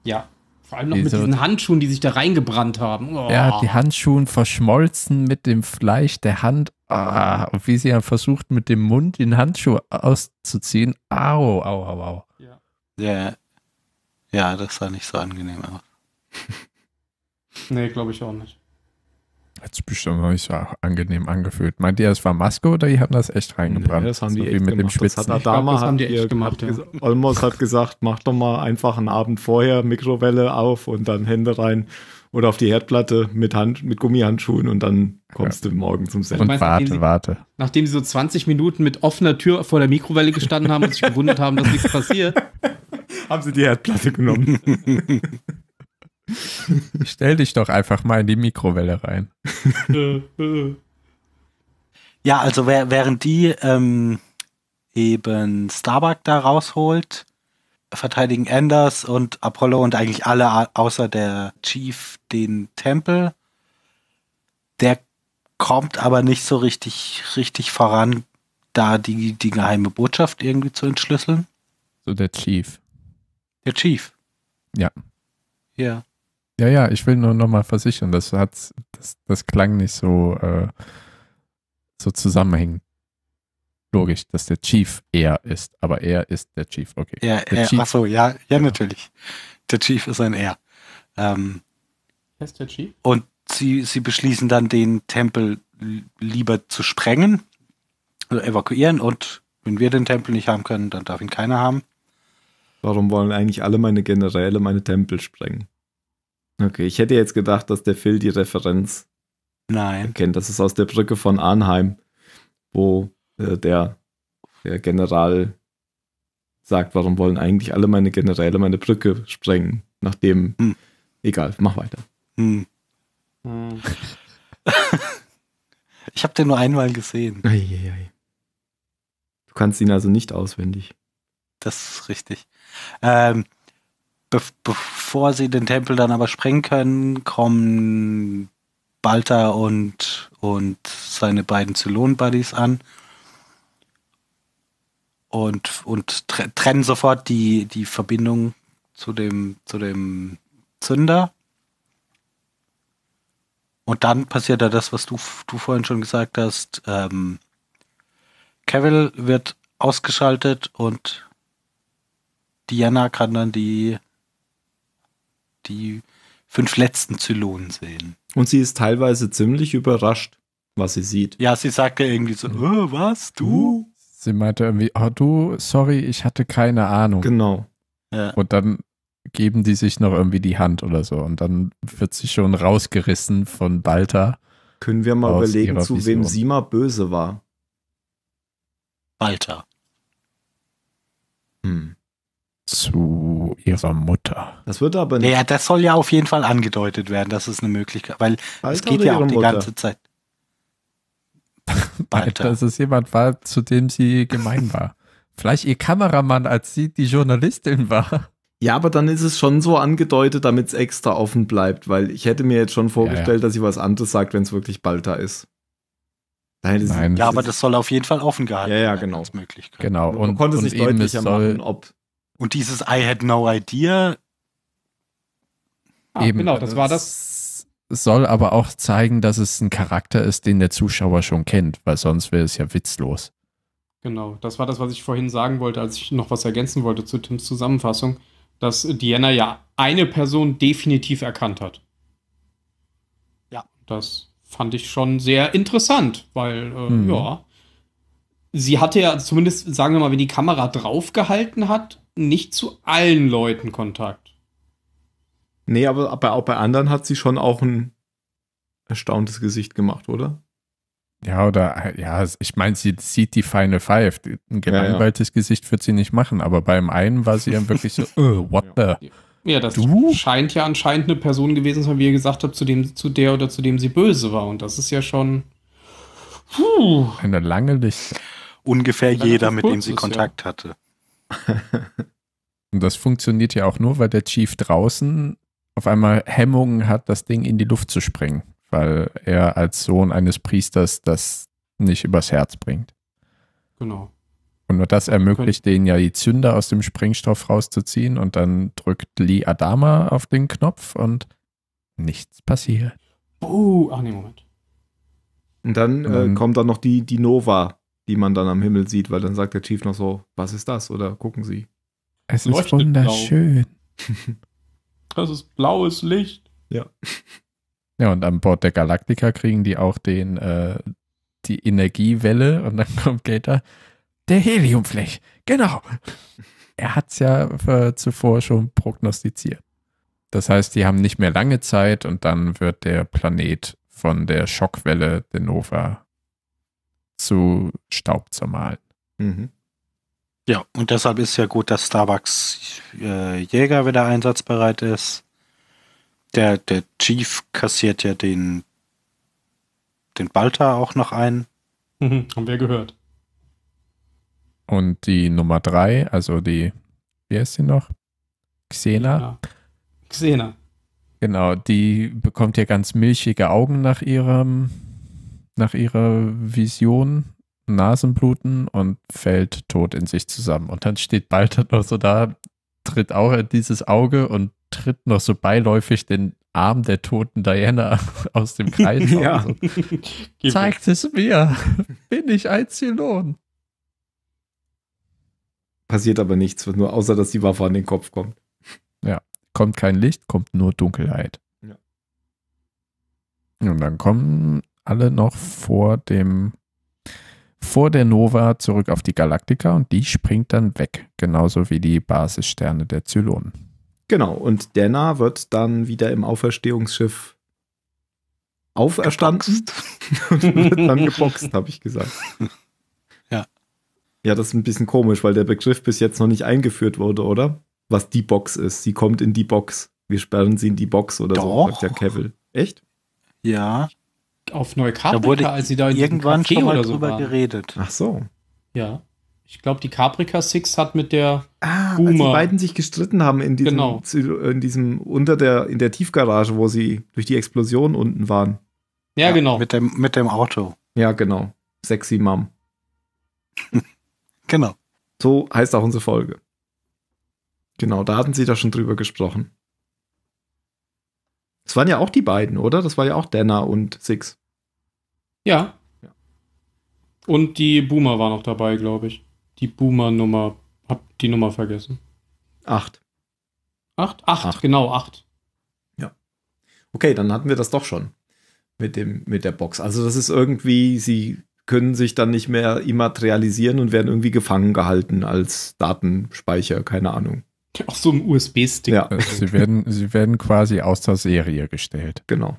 Ja, vor allem noch die mit so diesen Handschuhen, die sich da reingebrannt haben. Oh. Ja, die Handschuhen verschmolzen mit dem Fleisch der Hand. Ah, und wie sie ja versucht, mit dem Mund den Handschuh auszuziehen. Au, au, au, au. Ja, ja, ja das sah nicht so angenehm aus. nee, glaube ich auch nicht. Hat sich bestimmt noch nicht so angenehm angefühlt. Meint ihr, es war Maske oder die haben das echt reingebrannt? Nee, das haben die echt mit gemacht. Dem das hat Adama glaub, das haben die echt gemacht. ja. Olmos hat gesagt, mach doch mal einfach einen Abend vorher Mikrowelle auf und dann Hände rein oder auf die Herdplatte mit Hand, mit Gummihandschuhen und dann kommst ja. du morgen zum Sender. Und meinst, warte, sie, warte. Nachdem sie so 20 Minuten mit offener Tür vor der Mikrowelle gestanden haben und sich gewundert haben, dass nichts passiert, haben sie die Herdplatte genommen. Stell dich doch einfach mal in die Mikrowelle rein. ja, also während die ähm, eben Starbuck da rausholt, verteidigen Anders und Apollo und eigentlich alle außer der Chief den Tempel. Der kommt aber nicht so richtig, richtig voran, da die, die geheime Botschaft irgendwie zu entschlüsseln. So der Chief. Der Chief. Ja. Ja. Ja, ja, ich will nur nochmal versichern, das hat, das, das klang nicht so, äh, so zusammenhängend. Logisch, dass der Chief er ist, aber er ist der Chief, okay. Er, der er, Chief. Ach so, ja, ja, ja, natürlich. Der Chief ist ein er. Ähm, ist der Chief? Und sie, sie beschließen dann, den Tempel lieber zu sprengen, also evakuieren und wenn wir den Tempel nicht haben können, dann darf ihn keiner haben. Warum wollen eigentlich alle meine Generäle meine Tempel sprengen? Okay, ich hätte jetzt gedacht, dass der Phil die Referenz Nein. kennt. Das ist aus der Brücke von Arnheim, wo äh, der, der General sagt, warum wollen eigentlich alle meine Generäle meine Brücke sprengen, nachdem... Hm. Egal, mach weiter. Hm. hm. ich habe den nur einmal gesehen. Eieiei. Du kannst ihn also nicht auswendig. Das ist richtig. Ähm, Be bevor sie den Tempel dann aber sprengen können, kommen Balta und, und seine beiden Zylon-Buddies an und, und tre trennen sofort die, die Verbindung zu dem, zu dem Zünder. Und dann passiert ja das, was du, du vorhin schon gesagt hast. Ähm, Cavill wird ausgeschaltet und Diana kann dann die die fünf letzten Zylonen sehen. Und sie ist teilweise ziemlich überrascht, was sie sieht. Ja, sie sagte irgendwie so, oh, was, du? Sie meinte irgendwie, oh du, sorry, ich hatte keine Ahnung. Genau. Ja. Und dann geben die sich noch irgendwie die Hand oder so. Und dann wird sie schon rausgerissen von Balta. Können wir mal überlegen, zu wem sie mal böse war? Balta. Hm zu ihrer Mutter. Das wird aber nicht. Ja, das soll ja auf jeden Fall angedeutet werden, das ist eine Möglichkeit, weil Alter es geht ja auch die Mutter? ganze Zeit. Nein, dass es jemand war, zu dem sie gemein war. Vielleicht ihr Kameramann, als sie die Journalistin war. Ja, aber dann ist es schon so angedeutet, damit es extra offen bleibt, weil ich hätte mir jetzt schon vorgestellt, ja, ja. dass sie was anderes sagt, wenn es wirklich Balta ist. Nein, das Nein, ist, ja, aber das soll auf jeden Fall offen gehalten werden. Ja, ja, genau. Möglichkeit. Genau. Und, Man konnte und es nicht deutlicher machen, ob und dieses I had no idea. Ah, Eben, genau, das war das. Soll aber auch zeigen, dass es ein Charakter ist, den der Zuschauer schon kennt, weil sonst wäre es ja witzlos. Genau, das war das, was ich vorhin sagen wollte, als ich noch was ergänzen wollte zu Tims Zusammenfassung, dass Diana ja eine Person definitiv erkannt hat. Ja. Das fand ich schon sehr interessant, weil, äh, mhm. ja, sie hatte ja zumindest, sagen wir mal, wenn die Kamera draufgehalten hat, nicht zu allen Leuten Kontakt. Nee, aber, aber auch bei anderen hat sie schon auch ein erstauntes Gesicht gemacht, oder? Ja, oder, ja, ich meine, sie sieht die Final Five. Ein gelangweiltes ja, ja. Gesicht wird sie nicht machen, aber beim einen war sie ja wirklich so, oh, what the? Ja, das du? scheint ja anscheinend eine Person gewesen zu sein, wie ihr gesagt habt, zu, dem, zu der oder zu dem sie böse war. Und das ist ja schon. Puh. Eine lange Liste. Ungefähr jeder, mit dem sie Kontakt ist, hatte. Und das funktioniert ja auch nur, weil der Chief draußen auf einmal Hemmungen hat, das Ding in die Luft zu springen, weil er als Sohn eines Priesters das nicht übers Herz bringt. Genau. Und nur das ermöglicht denen ja, die Zünder aus dem Sprengstoff rauszuziehen und dann drückt Lee Adama auf den Knopf und nichts passiert. Oh, ach nee, Moment. Und dann, äh, kommt dann noch die, die Nova die man dann am Himmel sieht, weil dann sagt der Chief noch so, was ist das? Oder gucken Sie. Es Leuchtet ist wunderschön. das ist blaues Licht. Ja. Ja, und an Bord der Galaktika kriegen die auch den, äh, die Energiewelle und dann kommt Gator. Der Heliumflech, genau. Er hat es ja äh, zuvor schon prognostiziert. Das heißt, die haben nicht mehr lange Zeit und dann wird der Planet von der Schockwelle der Nova zu Staub zermahlen. Mhm. Ja, und deshalb ist ja gut, dass Starbucks äh, Jäger wieder einsatzbereit ist. Der, der Chief kassiert ja den, den Balta auch noch ein. Mhm, haben wir gehört. Und die Nummer drei, also die, wie heißt sie noch? Xena. Xena. Genau, die bekommt ja ganz milchige Augen nach ihrem nach ihrer Vision, Nasenbluten und fällt tot in sich zusammen. Und dann steht Baltat noch so da, tritt auch in dieses Auge und tritt noch so beiläufig den Arm der toten Diana aus dem Kreis. ja. Zeigt es mir, bin ich ein Zylon. Passiert aber nichts, nur außer dass die Waffe an den Kopf kommt. Ja, kommt kein Licht, kommt nur Dunkelheit. Ja. Und dann kommen alle noch vor dem vor der Nova zurück auf die Galaktika und die springt dann weg, genauso wie die Basissterne der Zylonen. Genau, und Denna wird dann wieder im Auferstehungsschiff auferstanden und wird dann geboxt, habe ich gesagt. Ja. Ja, das ist ein bisschen komisch, weil der Begriff bis jetzt noch nicht eingeführt wurde, oder? Was die Box ist. Sie kommt in die Box. Wir sperren sie in die Box oder Doch. so, sagt der Kevil. Echt? Ja, auf Neukaprika, da wurde als sie da in irgendwann Café schon mal so drüber waren. geredet. Ach so. Ja. Ich glaube, die Caprica Six hat mit der ah, Boomer. Als die beiden sich gestritten haben in diesem, genau. in diesem unter der in der Tiefgarage, wo sie durch die Explosion unten waren. Ja, ja genau. Mit dem mit dem Auto. Ja, genau. Sexy Mom. genau. So heißt auch unsere Folge. Genau, da hatten sie da schon drüber gesprochen. Es waren ja auch die beiden, oder? Das war ja auch Denner und Six. Ja. ja. Und die Boomer war noch dabei, glaube ich. Die Boomer-Nummer. Hab die Nummer vergessen. Acht. Acht? Acht, acht. genau, acht. Ja. Okay, dann hatten wir das doch schon mit, dem, mit der Box. Also, das ist irgendwie, sie können sich dann nicht mehr immaterialisieren und werden irgendwie gefangen gehalten als Datenspeicher, keine Ahnung. Auch so ein USB-Stick. Ja, sie werden, sie werden quasi aus der Serie gestellt. Genau.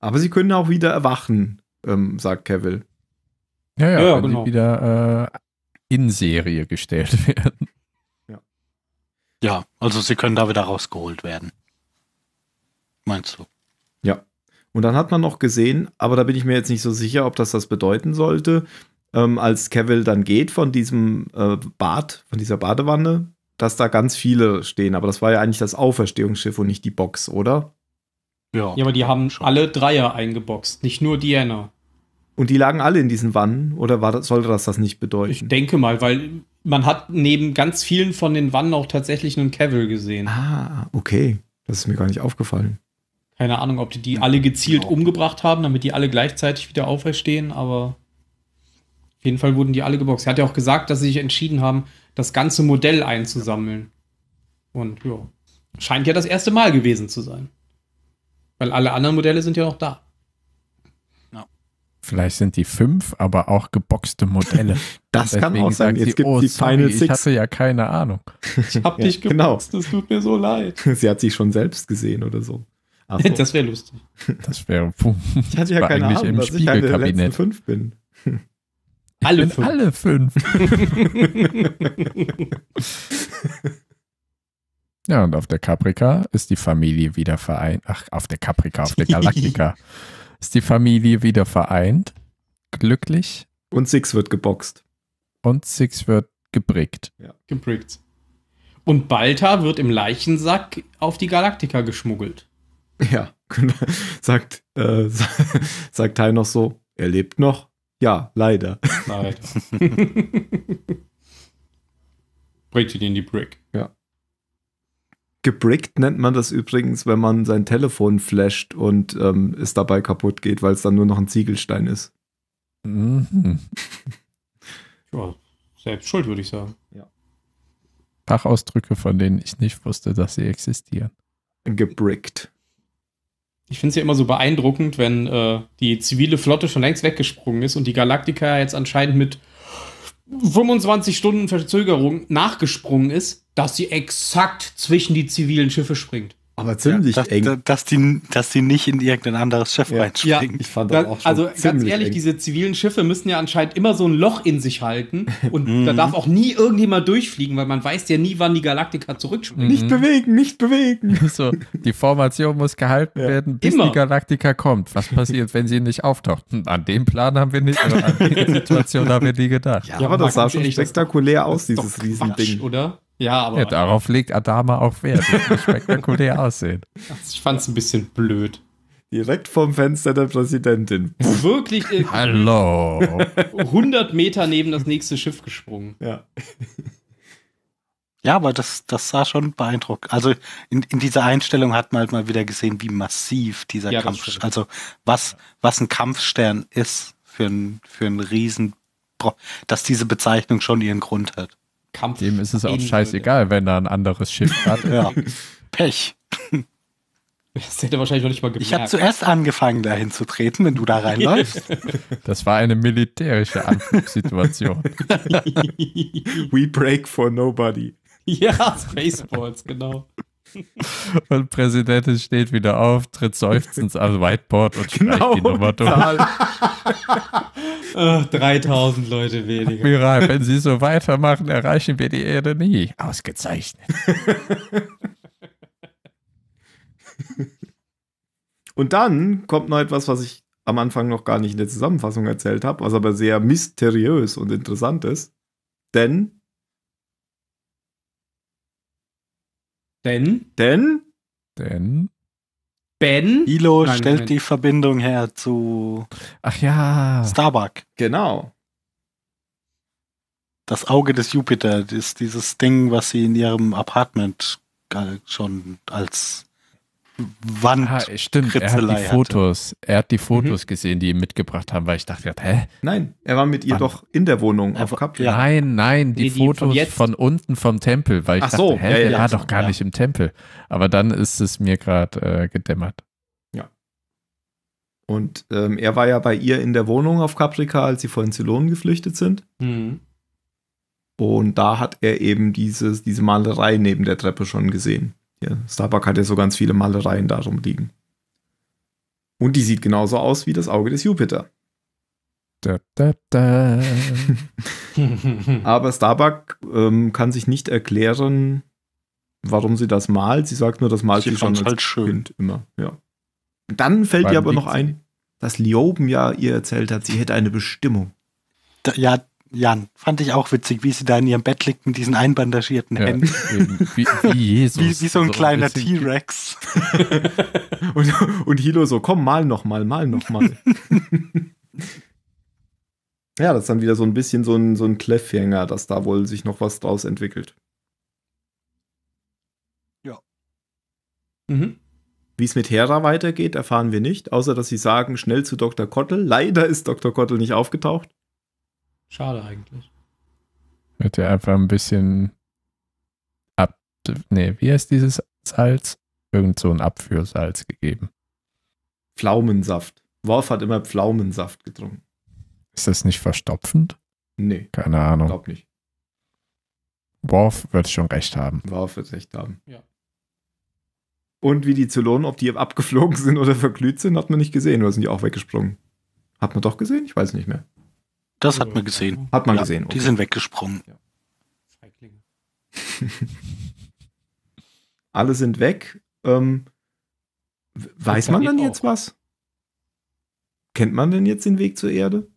Aber sie können auch wieder erwachen, ähm, sagt Cavill. Ja, ja, ja genau. wieder äh, in Serie gestellt werden. Ja. ja, also sie können da wieder rausgeholt werden. Meinst du? Ja. Und dann hat man noch gesehen, aber da bin ich mir jetzt nicht so sicher, ob das das bedeuten sollte, ähm, als Cavill dann geht von diesem äh, Bad, von dieser Badewanne, dass da ganz viele stehen. Aber das war ja eigentlich das Auferstehungsschiff und nicht die Box, oder? Ja. Ja, aber die haben schon. alle Dreier eingeboxt, nicht nur Diana. Und die lagen alle in diesen Wannen oder war das, sollte das das nicht bedeuten? Ich denke mal, weil man hat neben ganz vielen von den Wannen auch tatsächlich einen Cavill gesehen. Ah, okay. Das ist mir gar nicht aufgefallen. Keine Ahnung, ob die die alle gezielt genau. umgebracht haben, damit die alle gleichzeitig wieder auferstehen, aber auf jeden Fall wurden die alle geboxt. Er hat ja auch gesagt, dass sie sich entschieden haben, das ganze Modell einzusammeln. Und ja, scheint ja das erste Mal gewesen zu sein. Weil alle anderen Modelle sind ja noch da. Ja. Vielleicht sind die fünf, aber auch geboxte Modelle. das kann auch sein. Jetzt gibt oh, die sorry, Final Six. Ich hatte ja keine Ahnung. Ich hab ja, dich genau. geboxt, genau. das tut mir so leid. Sie hat sich schon selbst gesehen oder so. Ach so. Das wäre lustig. Das wäre. Ich hatte ja keine Ahnung, dass ich in der letzten fünf bin. Alle fünf. Alle fünf. ja, und auf der Caprica ist die Familie wieder vereint. Ach, auf der Caprica, auf der Galactica ist die Familie wieder vereint. Glücklich. Und Six wird geboxt. Und Six wird gebrickt. Ja, gebrickt. Und Balta wird im Leichensack auf die Galaktika geschmuggelt. Ja, sagt, äh, sagt Teil noch so, er lebt noch. Ja, leider. Leider. ihn in die Brick. Ja. Gebrickt nennt man das übrigens, wenn man sein Telefon flasht und ähm, es dabei kaputt geht, weil es dann nur noch ein Ziegelstein ist. Mhm. ja, selbst schuld, würde ich sagen. Ja. Fachausdrücke, von denen ich nicht wusste, dass sie existieren. Gebrickt. Ich finde es ja immer so beeindruckend, wenn äh, die zivile Flotte schon längst weggesprungen ist und die Galactica jetzt anscheinend mit 25 Stunden Verzögerung nachgesprungen ist, dass sie exakt zwischen die zivilen Schiffe springt. Aber ziemlich ja, dass, eng. Dass die, dass die nicht in irgendein anderes Schiff ja. reinspringen. Ja, ich fand das auch schon Also ganz ehrlich, eng. diese zivilen Schiffe müssen ja anscheinend immer so ein Loch in sich halten. Und mhm. da darf auch nie irgendjemand durchfliegen, weil man weiß ja nie, wann die Galaktika zurückspringt. Nicht mhm. bewegen, nicht bewegen. So, die Formation muss gehalten ja. werden, bis immer. die Galaktika kommt. Was passiert, wenn sie nicht auftaucht? An dem Plan haben wir nicht, an der Situation haben wir nie gedacht. Ja, aber das sah schon spektakulär aus, dieses Riesending. Quatsch, oder? Ja, aber. Ja, darauf legt Adama auch Wert. Das muss spektakulär aussehen. Ich fand es ein bisschen blöd. Direkt vom Fenster der Präsidentin. Wirklich. Äh, Hallo. 100 Meter neben das nächste Schiff gesprungen. Ja. Ja, aber das, das sah schon beeindruckend. Also in, in dieser Einstellung hat man halt mal wieder gesehen, wie massiv dieser ja, Kampf, also was, was ein Kampfstern ist für ein, für ein Riesen, dass diese Bezeichnung schon ihren Grund hat. Kampf. Dem ist es auch scheißegal, wenn da ein anderes Schiff hat. ja. Pech. Das hätte wahrscheinlich noch nicht mal gemerkt. Ich habe zuerst angefangen, da hinzutreten, wenn du da reinläufst. Das war eine militärische Anflugssituation. We break for nobody. Ja, Spaceballs, genau. Und Präsidentin steht wieder auf, tritt seufzend am Whiteboard und streicht genau, die Nummer durch. oh, 3000 Leute weniger. Admiral, wenn Sie so weitermachen, erreichen wir die Erde nie. Ausgezeichnet. und dann kommt noch etwas, was ich am Anfang noch gar nicht in der Zusammenfassung erzählt habe, was aber sehr mysteriös und interessant ist. Denn Denn? Denn? Denn? Ben? Ilo Nein, stellt Moment. die Verbindung her zu. Ach ja. Starbuck. Genau. Das Auge des Jupiter ist dieses Ding, was sie in ihrem Apartment schon als Wand. Ah, stimmt, er hat die Fotos, er hat die Fotos mhm. gesehen, die ihm mitgebracht haben, weil ich dachte, hä? Nein, er war mit ihr Wand. doch in der Wohnung auf Kap. Ja. Nein, nein, die, nee, die Fotos von, von, unten vom Tempel, weil ich Ach dachte, so, hä, ja, der ja, war doch gar nicht im Tempel. Aber dann ist es mir gerade äh, gedämmert. Ja. Und ähm, er war ja bei ihr in der Wohnung auf Caprica, als sie von Ceylon geflüchtet sind. Mhm. Und da hat er eben dieses, diese Malerei neben der Treppe schon gesehen. Hier, Starbuck hat ja so ganz viele Malereien darum liegen. Und die sieht genauso aus wie das Auge des Jupiter. Da, da, da. Aber Starbuck ähm, kann sich nicht erklären, warum sie das malt. Sie sagt nur, das malt sie, sie schon als halt schön. Kind immer. Ja. Dann fällt Beim ihr aber noch ein, dass Lioben ja ihr erzählt hat, sie hätte eine Bestimmung. Da, ja, Jan. Fand ich auch witzig, wie sie da in ihrem Bett liegt mit diesen einbandagierten ja, Händen. wie, wie, Jesus. Wie, wie so ein so also, kleiner T-Rex. und, und Hilo so, komm, mal nochmal, mal nochmal. ja, das ist dann wieder so ein bisschen so ein, so ein Cliffhanger, dass da wohl sich noch was draus entwickelt. Ja. Mhm. Wie es mit Hera weitergeht, erfahren wir nicht, außer dass sie sagen, schnell zu Dr. Kottel. Leider ist Dr. Kottel nicht aufgetaucht. Schade eigentlich. Hätte einfach ein bisschen ab. Nee, wie heißt dieses Salz? Irgend so ein Abführsalz gegeben. Pflaumensaft. Worf hat immer Pflaumensaft getrunken. Ist das nicht verstopfend? Nee. Keine Ahnung. Glaub nicht. Worf wird schon recht haben. Worf wird recht haben. Ja. Und wie die Zylonen, ob die abgeflogen sind oder verglüht sind, hat man nicht gesehen oder sind die auch weggesprungen? Hat man doch gesehen? Ich weiß nicht mehr. Das hat man gesehen. Hat man ja, gesehen. Okay. Die sind weggesprungen. Ja. Alle sind weg. Ähm, weiß man dann jetzt was? Kennt man denn jetzt den Weg zur Erde?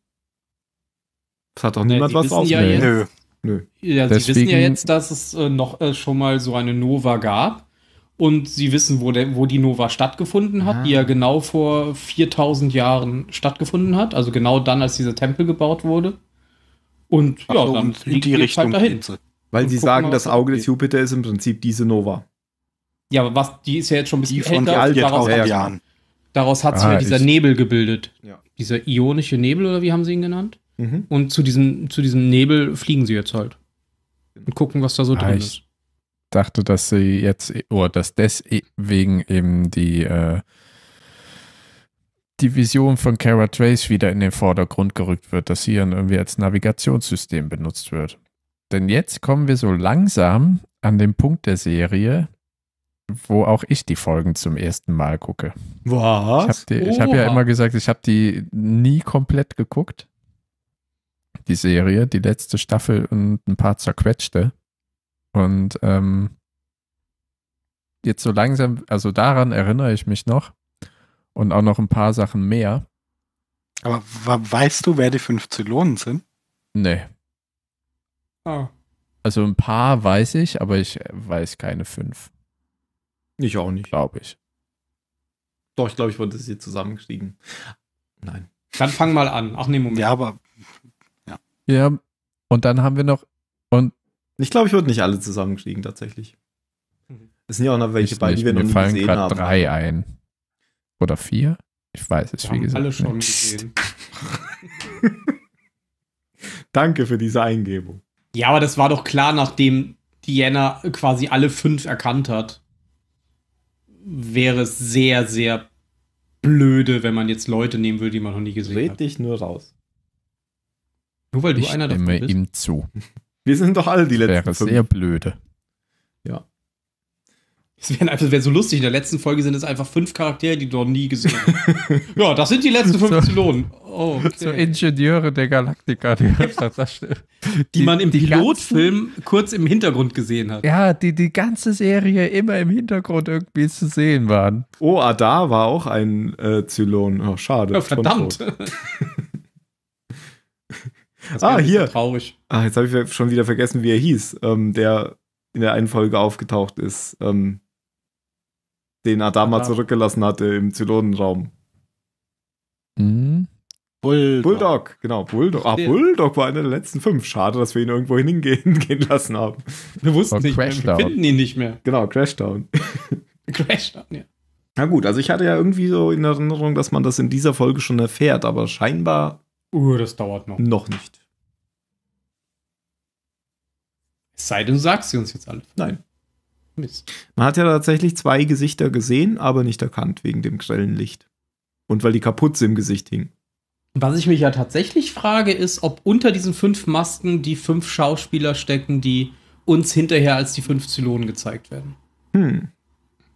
Das hat doch ne, niemand ja, was ausgemacht. Nö. Nö. Ja, Deswegen, sie wissen ja jetzt, dass es äh, noch äh, schon mal so eine Nova gab und sie wissen, wo, der, wo die Nova stattgefunden hat, ah. die ja genau vor 4000 Jahren stattgefunden hat, also genau dann, als dieser Tempel gebaut wurde. Und Ach, ja, so, dann in die Richtung halt dahin. Weil sie gucken, sagen, das Auge des Jupiter ist im Prinzip diese Nova. Ja, aber was, die ist ja jetzt schon ein bisschen die von älter. Die daraus, Jahren. daraus hat sich ah, ja dieser Nebel gebildet. Ja. Dieser ionische Nebel, oder wie haben sie ihn genannt? Mhm. Und zu diesem, zu diesem Nebel fliegen sie jetzt halt. Und gucken, was da so ah, drin ist dachte, dass sie jetzt, oder dass deswegen eben die, äh, die Vision von Kara Trace wieder in den Vordergrund gerückt wird, dass sie dann irgendwie als Navigationssystem benutzt wird. Denn jetzt kommen wir so langsam an den Punkt der Serie, wo auch ich die Folgen zum ersten Mal gucke. Was? Ich habe hab ja oh. immer gesagt, ich habe die nie komplett geguckt. Die Serie, die letzte Staffel und ein paar zerquetschte. Und ähm, jetzt so langsam, also daran erinnere ich mich noch und auch noch ein paar Sachen mehr. Aber weißt du, wer die fünf Zylonen sind? Nee. Ah. Also ein paar weiß ich, aber ich äh, weiß keine fünf. Ich auch nicht. Glaube ich. Doch, ich glaube, ich wurde sie hier Nein. Dann fang mal an. Ach nee, Moment. Ja, aber. Ja. ja, und dann haben wir noch. Und ich glaube, ich würde nicht alle zusammenkriegen, tatsächlich. Mhm. Es sind ja auch noch welche bei, die wir noch nie gesehen haben. drei ein. Oder vier? Ich weiß es, wir wie gesagt. alle schon gesehen. Danke für diese Eingebung. Ja, aber das war doch klar, nachdem Diana quasi alle fünf erkannt hat, wäre es sehr, sehr blöde, wenn man jetzt Leute nehmen würde, die man noch nie gesehen Red hat. Red dich nur raus. Nur weil du ich einer davon bist. Ich stimme ihm zu. Wir sind doch alle die letzten. Wäre fünf. sehr blöde. Ja. Es wäre wär so lustig. In der letzten Folge sind es einfach fünf Charaktere, die du noch nie gesehen hast. ja, das sind die letzten fünf so, Zylonen. Oh, okay. So Ingenieure der Galaktika, die, die, die, man im die Pilotfilm ganzen, kurz im Hintergrund gesehen hat. Ja, die die ganze Serie immer im Hintergrund irgendwie zu sehen waren. Oh, Adar war auch ein äh, Zylon. Oh, schade. Ja, verdammt. Das ah, hier. So traurig. Ah, jetzt habe ich schon wieder vergessen, wie er hieß, ähm, der in der einen Folge aufgetaucht ist, ähm, den Adama Adam. zurückgelassen hatte im Zylonenraum. Mhm. Bulldog. Bulldog, genau. Bulldog. Ah, Bulldog war einer der letzten fünf. Schade, dass wir ihn irgendwo hingehen gehen lassen haben. Wir wussten Oder nicht Crash Wir finden ihn nicht mehr. Genau, Crashdown. Crashdown, ja. Na gut, also ich hatte ja irgendwie so in Erinnerung, dass man das in dieser Folge schon erfährt, aber scheinbar. Uh, das dauert noch. Noch nicht. Sei denn, du sagst sie uns jetzt alle. Nein. Mist. Man hat ja tatsächlich zwei Gesichter gesehen, aber nicht erkannt wegen dem grellen Licht. Und weil die Kapuze im Gesicht hing. Was ich mich ja tatsächlich frage, ist, ob unter diesen fünf Masken die fünf Schauspieler stecken, die uns hinterher als die fünf Zylonen gezeigt werden. Hm.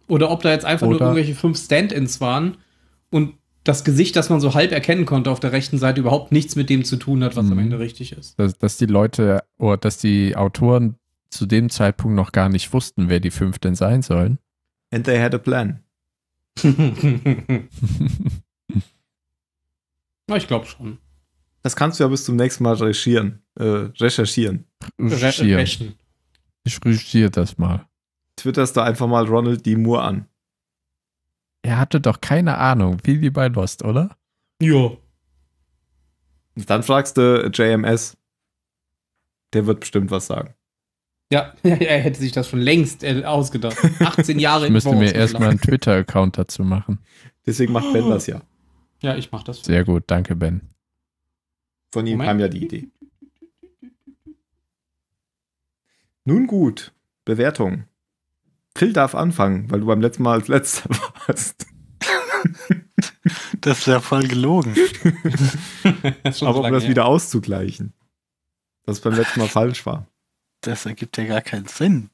Oder ob da jetzt einfach Oder nur irgendwelche fünf Stand-ins waren und das Gesicht, das man so halb erkennen konnte auf der rechten Seite, überhaupt nichts mit dem zu tun hat, was mhm. am Ende richtig ist. Dass, dass die Leute oder dass die Autoren zu dem Zeitpunkt noch gar nicht wussten, wer die fünf denn sein sollen. And they had a plan. Na, ich glaube schon. Das kannst du ja bis zum nächsten Mal recherchieren. Äh, recherchieren. Recherchieren. Ich recherchiere das mal. Twitterst da einfach mal Ronald D. Moore an. Er hatte doch keine Ahnung, wie wie bei Lost, oder? Jo. Dann fragst du JMS. Der wird bestimmt was sagen. Ja, er hätte sich das schon längst äh, ausgedacht. 18 Jahre Ich müsste mir erstmal einen Twitter-Account dazu machen. Deswegen macht Ben das ja. Ja, ich mach das. Sehr gut, danke, Ben. Von ihm kam ja die Idee. Nun gut, Bewertung. Phil darf anfangen, weil du beim letzten Mal als letzter warst. Das ist ja voll gelogen. Aber um das wieder auszugleichen, was beim letzten Mal falsch war. Das ergibt ja gar keinen Sinn.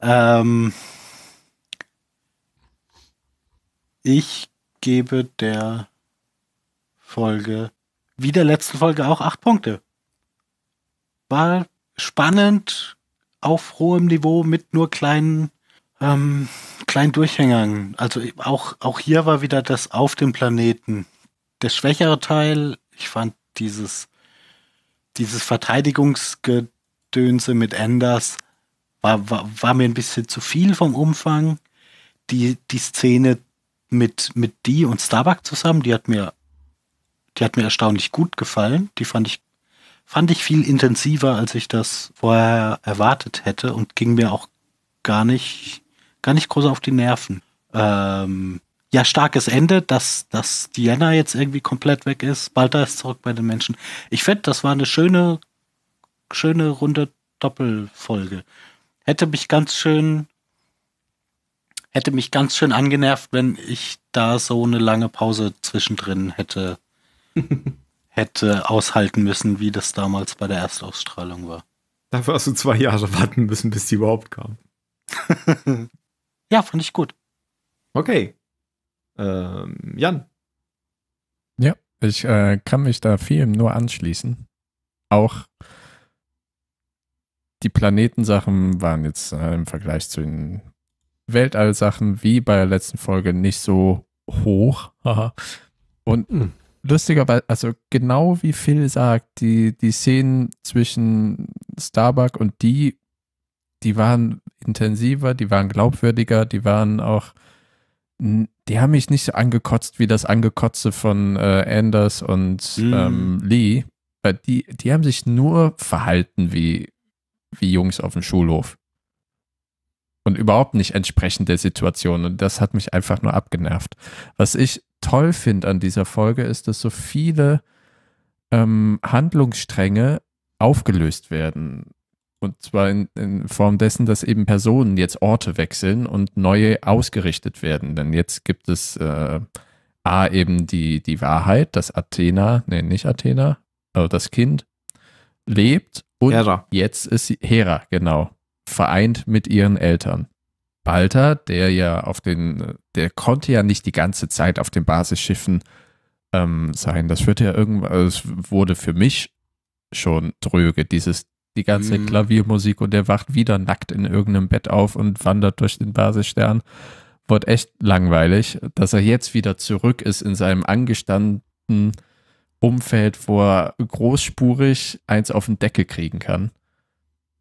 Ähm ich gebe der Folge, wie der letzten Folge auch, acht Punkte. War spannend, auf hohem Niveau mit nur kleinen ähm, kleinen Durchhängern. Also auch, auch hier war wieder das Auf dem Planeten. Der schwächere Teil, ich fand dieses, dieses Verteidigungsgedönse mit Enders war, war, war mir ein bisschen zu viel vom Umfang. Die, die Szene mit, mit die und Starbuck zusammen, die hat mir, die hat mir erstaunlich gut gefallen. Die fand ich, fand ich viel intensiver, als ich das vorher erwartet hätte und ging mir auch gar nicht gar nicht groß auf die Nerven. Ähm, ja, starkes Ende, dass, dass Diana jetzt irgendwie komplett weg ist. Balta ist zurück bei den Menschen. Ich finde, das war eine schöne, schöne runde Doppelfolge. Hätte mich ganz schön, hätte mich ganz schön angenervt, wenn ich da so eine lange Pause zwischendrin hätte, hätte aushalten müssen, wie das damals bei der Erstausstrahlung war. Dafür hast du zwei Jahre warten müssen, bis die überhaupt kam. Ja, fand ich gut. Okay. Ähm, Jan. Ja, ich äh, kann mich da viel nur anschließen. Auch die Planetensachen waren jetzt äh, im Vergleich zu den Weltallsachen wie bei der letzten Folge nicht so hoch. Und mhm. lustigerweise, also genau wie Phil sagt, die, die Szenen zwischen Starbuck und die, die waren intensiver, die waren glaubwürdiger, die waren auch, die haben mich nicht so angekotzt wie das Angekotze von äh, Anders und mhm. ähm, Lee. Die, die haben sich nur verhalten wie, wie Jungs auf dem Schulhof. Und überhaupt nicht entsprechend der Situation. Und das hat mich einfach nur abgenervt. Was ich toll finde an dieser Folge, ist, dass so viele ähm, Handlungsstränge aufgelöst werden. Und zwar in, in, Form dessen, dass eben Personen jetzt Orte wechseln und neue ausgerichtet werden. Denn jetzt gibt es äh, A eben die, die Wahrheit, dass Athena, nee, nicht Athena, also das Kind lebt und Hera. jetzt ist sie, Hera, genau, vereint mit ihren Eltern. Balta, der ja auf den, der konnte ja nicht die ganze Zeit auf den Basisschiffen ähm, sein. Das wird ja irgendwann, also es wurde für mich schon dröge, dieses die ganze mhm. Klaviermusik und er wacht wieder nackt in irgendeinem Bett auf und wandert durch den Basisstern. Wird echt langweilig, dass er jetzt wieder zurück ist in seinem angestandenen Umfeld, wo er großspurig eins auf den Deckel kriegen kann.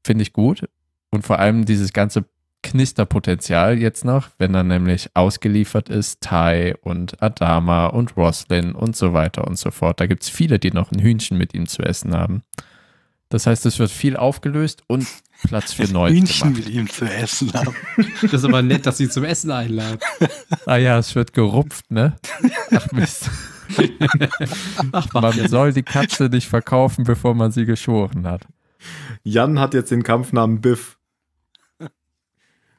Finde ich gut. Und vor allem dieses ganze Knisterpotenzial jetzt noch, wenn er nämlich ausgeliefert ist, Tai und Adama und Roslyn und so weiter und so fort. Da gibt es viele, die noch ein Hühnchen mit ihm zu essen haben. Das heißt, es wird viel aufgelöst und Platz für Neues. Hühnchen will ihm zu essen haben. Das ist aber nett, dass sie zum Essen einladen. Ah ja, es wird gerupft, ne? Ach Mist. Ach, man soll die Katze nicht verkaufen, bevor man sie geschoren hat. Jan hat jetzt den Kampfnamen Biff.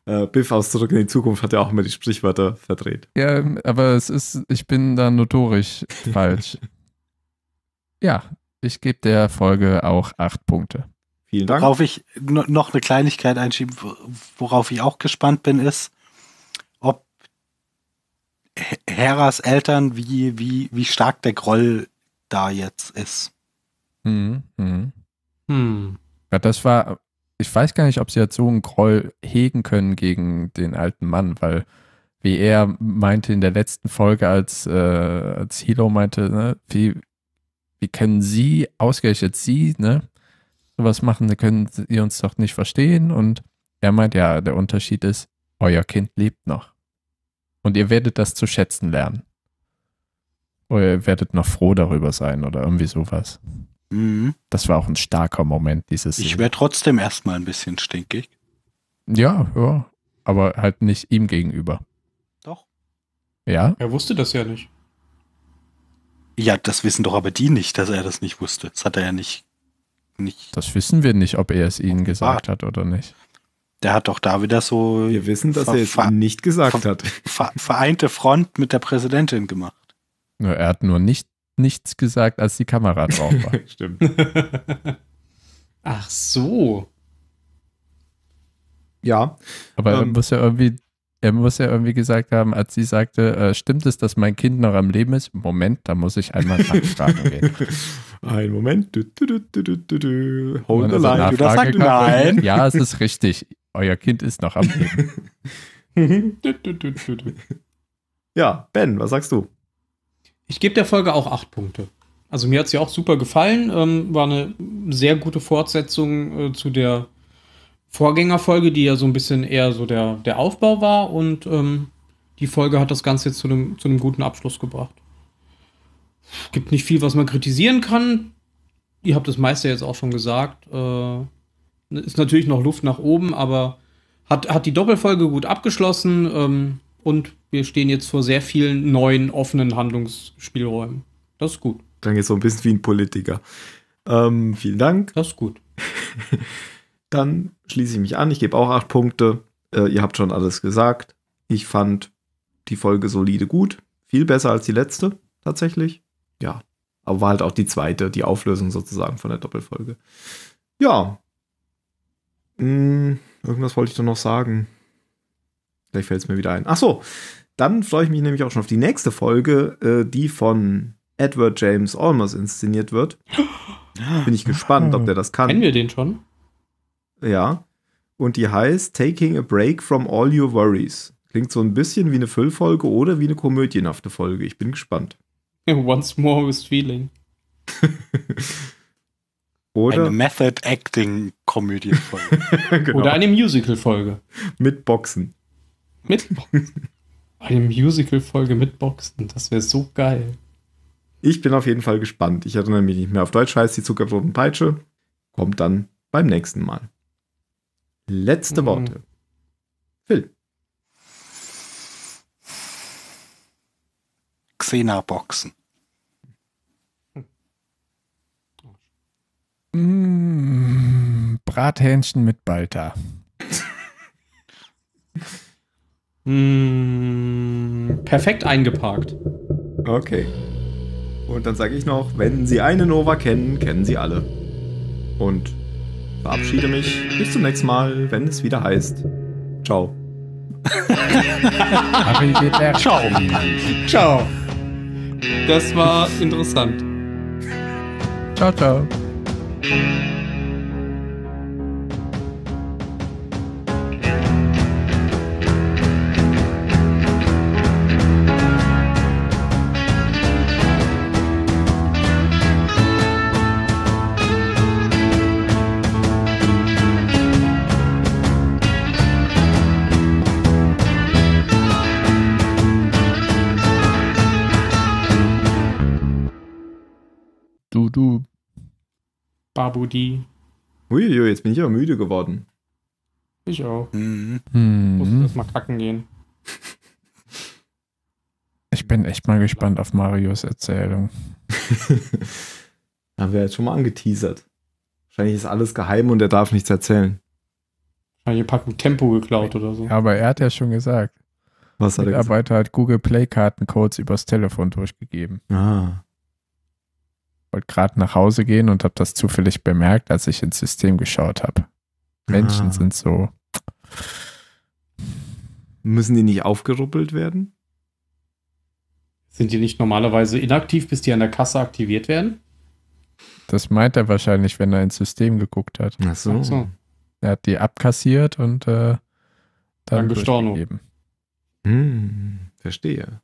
Äh, Biff aus Zurück in die Zukunft hat ja auch immer die Sprichwörter verdreht. Ja, aber es ist, ich bin da notorisch falsch. Ja, ich gebe der Folge auch acht Punkte. Vielen Dank. Worauf ich noch eine Kleinigkeit einschiebe, worauf ich auch gespannt bin, ist, ob Heras Eltern, wie, wie, wie stark der Groll da jetzt ist. Hm, hm. Hm. Ja, das war, ich weiß gar nicht, ob sie jetzt so einen Groll hegen können gegen den alten Mann, weil wie er meinte in der letzten Folge, als, äh, als Hilo meinte, ne, wie wie können Sie, ausgerechnet Sie, ne, sowas machen, da können Sie uns doch nicht verstehen. Und er meint, ja, der Unterschied ist, euer Kind lebt noch. Und ihr werdet das zu schätzen lernen. Oder ihr werdet noch froh darüber sein oder irgendwie sowas. Mhm. Das war auch ein starker Moment, dieses. Ich wäre trotzdem erstmal ein bisschen stinkig. Ja, ja. Aber halt nicht ihm gegenüber. Doch. Ja? Er wusste das ja nicht. Ja, das wissen doch aber die nicht, dass er das nicht wusste. Das hat er ja nicht. nicht das wissen wir nicht, ob er es ihnen gesagt war. hat oder nicht. Der hat doch da wieder so. Wir wissen, dass er es ihnen nicht gesagt hat. Vereinte Front mit der Präsidentin gemacht. Nur er hat nur nicht, nichts gesagt, als die Kamera drauf war. Stimmt. Ach so. Ja. Aber ähm, er muss ja irgendwie er muss ja irgendwie gesagt haben, als sie sagte, äh, stimmt es, dass mein Kind noch am Leben ist? Moment, da muss ich einmal nachfragen gehen. Ein Moment. Du, du, du, du, du, du. Hold the line. Du sagst nein. Ja, es ist richtig. Euer Kind ist noch am Leben. ja, Ben, was sagst du? Ich gebe der Folge auch acht Punkte. Also mir hat sie auch super gefallen. Ähm, war eine sehr gute Fortsetzung äh, zu der äh, Vorgängerfolge, die ja so ein bisschen eher so der, der Aufbau war und ähm, die Folge hat das Ganze jetzt zu einem, zu einem guten Abschluss gebracht. Gibt nicht viel, was man kritisieren kann. Ihr habt das meiste jetzt auch schon gesagt. Äh, ist natürlich noch Luft nach oben, aber hat, hat die Doppelfolge gut abgeschlossen ähm, und wir stehen jetzt vor sehr vielen neuen offenen Handlungsspielräumen. Das ist gut. Klang jetzt so ein bisschen wie ein Politiker. Ähm, vielen Dank. Das ist gut. dann schließe ich mich an. Ich gebe auch acht Punkte. Äh, ihr habt schon alles gesagt. Ich fand die Folge solide gut. Viel besser als die letzte, tatsächlich. Ja. Aber war halt auch die zweite, die Auflösung sozusagen von der Doppelfolge. Ja. Hm, irgendwas wollte ich doch noch sagen. Vielleicht fällt es mir wieder ein. Ach so. Dann freue ich mich nämlich auch schon auf die nächste Folge, äh, die von Edward James Olmos inszeniert wird. Bin ich gespannt, ob der das kann. Kennen wir den schon? Ja. Und die heißt Taking a Break from All Your Worries. Klingt so ein bisschen wie eine Füllfolge oder wie eine komödienhafte Folge. Ich bin gespannt. Once more with feeling. Oder eine Method Acting Komödienfolge. genau. Oder eine Musical Folge. Mit Boxen. Mit Boxen. Eine Musical Folge mit Boxen. Das wäre so geil. Ich bin auf jeden Fall gespannt. Ich erinnere mich nicht mehr. Auf Deutsch heißt die Zuckerbrot Kommt dann beim nächsten Mal. Letzte mhm. Worte. Phil. Xena-Boxen. Mmh, Brathähnchen mit Balta. mmh, perfekt eingeparkt. Okay. Und dann sage ich noch, wenn Sie eine Nova kennen, kennen Sie alle. Und verabschiede mich. Bis zum nächsten Mal, wenn es wieder heißt. Ciao. Ciao. Ciao. Das war interessant. Ciao, ciao. Du, du. Babudi. Uiuiui, jetzt bin ich aber müde geworden. Ich auch. Mhm. Hm. Muss erst mal kacken gehen. Ich bin echt mal gespannt auf Marios Erzählung. Haben wir jetzt schon mal angeteasert. Wahrscheinlich ist alles geheim und er darf nichts erzählen. Wahrscheinlich eine Packung Tempo geklaut oder so. aber er hat ja schon gesagt. Was hat er gesagt? Der Mitarbeiter hat Google Play Kartencodes übers Telefon durchgegeben. Ah wollte gerade nach Hause gehen und habe das zufällig bemerkt, als ich ins System geschaut habe. Menschen ah. sind so. Müssen die nicht aufgeruppelt werden? Sind die nicht normalerweise inaktiv, bis die an der Kasse aktiviert werden? Das meint er wahrscheinlich, wenn er ins System geguckt hat. Ach so. Ach so. Er hat die abkassiert und äh, dann, dann gestorben. Hm, verstehe.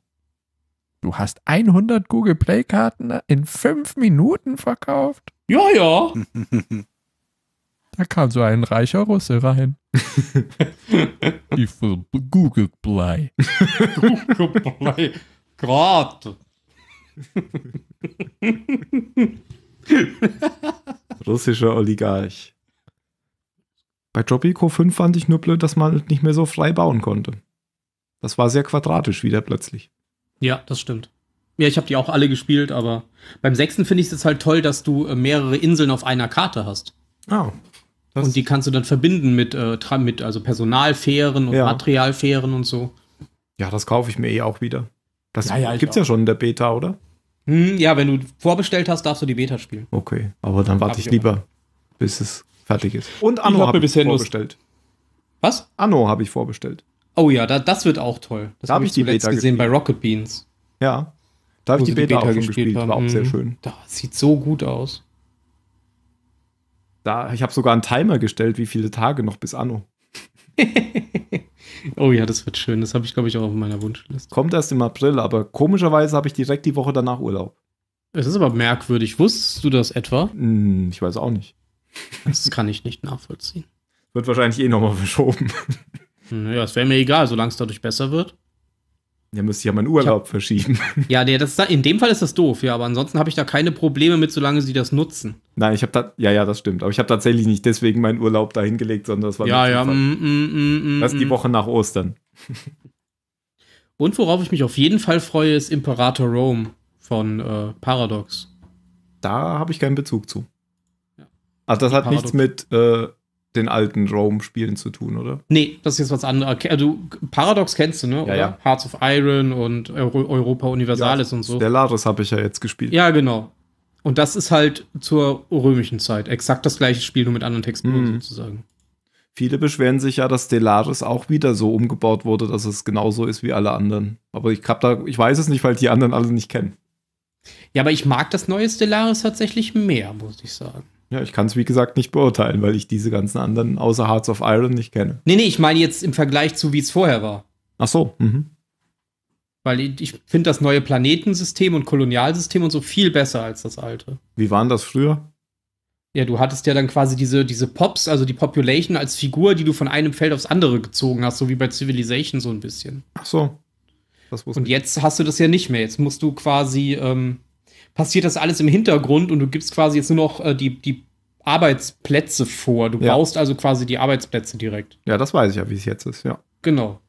Du hast 100 Google Play Karten in fünf Minuten verkauft? Ja, ja. da kam so ein reicher Russe rein. ich will Google Play. Google Play. Grad. Russischer Oligarch. Bei Jobico 5 fand ich nur blöd, dass man nicht mehr so frei bauen konnte. Das war sehr quadratisch wieder plötzlich. Ja, das stimmt. Ja, ich habe die auch alle gespielt, aber beim sechsten finde ich es halt toll, dass du äh, mehrere Inseln auf einer Karte hast. Ah. Oh, und die kannst du dann verbinden mit, äh, mit also Personalfähren und ja. Materialfähren und so. Ja, das kaufe ich mir eh auch wieder. Das ja, ja, gibt's ja schon in der Beta, oder? Hm, ja, wenn du vorbestellt hast, darfst du die Beta spielen. Okay, aber dann warte ich, ich lieber, bis es fertig ist. Und Anno habe hab hab ich vorbestellt. Was? Anno habe ich vorbestellt. Oh ja, da, das wird auch toll. Das da habe hab ich zuletzt Beta gesehen gespielt. bei Rocket Beans. Ja, da habe ich die Beta, die Beta auch gespielt, gespielt war auch sehr schön. Das sieht so gut aus. Da, ich habe sogar einen Timer gestellt, wie viele Tage noch bis Anno. oh ja, das wird schön. Das habe ich, glaube ich, auch auf meiner Wunschliste. Kommt erst im April, aber komischerweise habe ich direkt die Woche danach Urlaub. Es ist aber merkwürdig. Wusstest du das etwa? Hm, ich weiß auch nicht. Das kann ich nicht nachvollziehen. Wird wahrscheinlich eh nochmal verschoben. Hm, ja, es wäre mir egal, solange es dadurch besser wird. Ja, müsste ich ja meinen Urlaub hab, verschieben. Ja, nee, das in dem Fall ist das doof, ja, aber ansonsten habe ich da keine Probleme mit, solange sie das nutzen. Nein, ich habe da, ja, ja, das stimmt, aber ich habe tatsächlich nicht deswegen meinen Urlaub da hingelegt, sondern das war. Ja, ja, mm, mm, mm, mm, das ist die mm. Woche nach Ostern. Und worauf ich mich auf jeden Fall freue, ist Imperator Rome von äh, Paradox. Da habe ich keinen Bezug zu. Ja. Also, das hat Paradox. nichts mit äh, den alten Rome-Spielen zu tun, oder? Nee, das ist jetzt was anderes. Also, Paradox kennst du, ne? Ja, ja. Hearts of Iron und Euro Europa Universalis ja, und so. Stellaris habe ich ja jetzt gespielt. Ja, genau. Und das ist halt zur römischen Zeit. Exakt das gleiche Spiel, nur mit anderen Texten mhm. sozusagen. Viele beschweren sich ja, dass Stellaris auch wieder so umgebaut wurde, dass es genauso ist wie alle anderen. Aber ich, hab da, ich weiß es nicht, weil ich die anderen alle nicht kennen. Ja, aber ich mag das neue Stellaris tatsächlich mehr, muss ich sagen. Ja, ich kann es wie gesagt nicht beurteilen, weil ich diese ganzen anderen außer Hearts of Iron nicht kenne. Nee, nee, ich meine jetzt im Vergleich zu, wie es vorher war. Ach so, mhm. Weil ich finde das neue Planetensystem und Kolonialsystem und so viel besser als das alte. Wie waren das früher? Ja, du hattest ja dann quasi diese, diese Pops, also die Population als Figur, die du von einem Feld aufs andere gezogen hast, so wie bei Civilization so ein bisschen. Ach so. und jetzt hast du das ja nicht mehr. Jetzt musst du quasi ähm, passiert das alles im Hintergrund und du gibst quasi jetzt nur noch äh, die, die Arbeitsplätze vor. Du ja. baust also quasi die Arbeitsplätze direkt. Ja, das weiß ich ja, wie es jetzt ist, ja. Genau.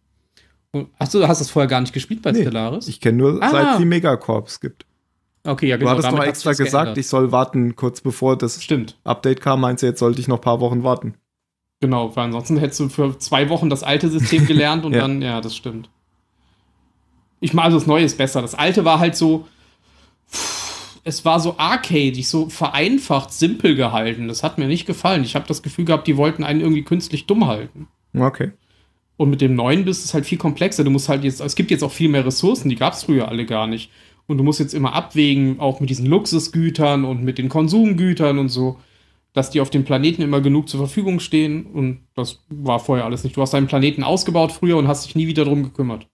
Achso, du hast das vorher gar nicht gespielt bei nee, Stellaris? Ich kenne nur, ah. seit die Megacorps gibt. Okay, ja, genau. Du hattest noch extra gesagt, geändert. ich soll warten, kurz bevor das Stimmt. Update kam, meinst du, jetzt sollte ich noch ein paar Wochen warten. Genau, weil ansonsten hättest du für zwei Wochen das alte System gelernt und ja. dann, ja, das stimmt. Ich meine, also das Neue ist besser. Das alte war halt so. Pff, es war so arcadig, so vereinfacht, simpel gehalten. Das hat mir nicht gefallen. Ich habe das Gefühl gehabt, die wollten einen irgendwie künstlich dumm halten. Okay. Und mit dem neuen bist es halt viel komplexer. Du musst halt jetzt, es gibt jetzt auch viel mehr Ressourcen, die gab es früher alle gar nicht. Und du musst jetzt immer abwägen, auch mit diesen Luxusgütern und mit den Konsumgütern und so, dass die auf dem Planeten immer genug zur Verfügung stehen. Und das war vorher alles nicht. Du hast deinen Planeten ausgebaut früher und hast dich nie wieder drum gekümmert.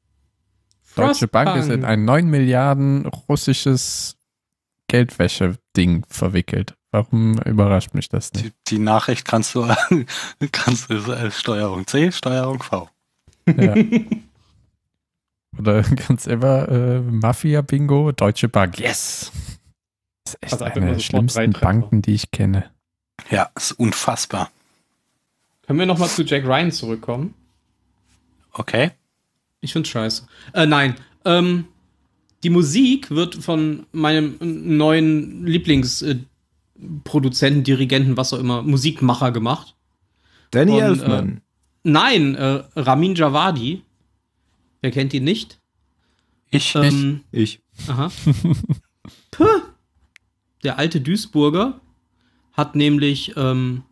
Deutsche Bank ist in ein 9 Milliarden russisches Geldwäsche-Ding verwickelt. Warum überrascht mich das nicht? Die, die Nachricht kannst du, kannst du äh, Steuerung C, Steuerung V. Ja. Oder ganz immer äh, Mafia-Bingo, Deutsche Bank, yes! Das ist echt also eine der schlimmsten Banken, ne? die ich kenne. Ja, ist unfassbar. Können wir nochmal zu Jack Ryan zurückkommen? Okay. Ich find's scheiße. Äh, nein. Ähm, die Musik wird von meinem neuen Lieblingsproduzenten, Dirigenten, was auch immer, Musikmacher gemacht. Danny von, äh, Elfman. Äh, nein, äh, Ramin Javadi. Wer kennt ihn nicht? Ich. Ähm, ich. Aha. Puh. Der alte Duisburger hat nämlich ähm,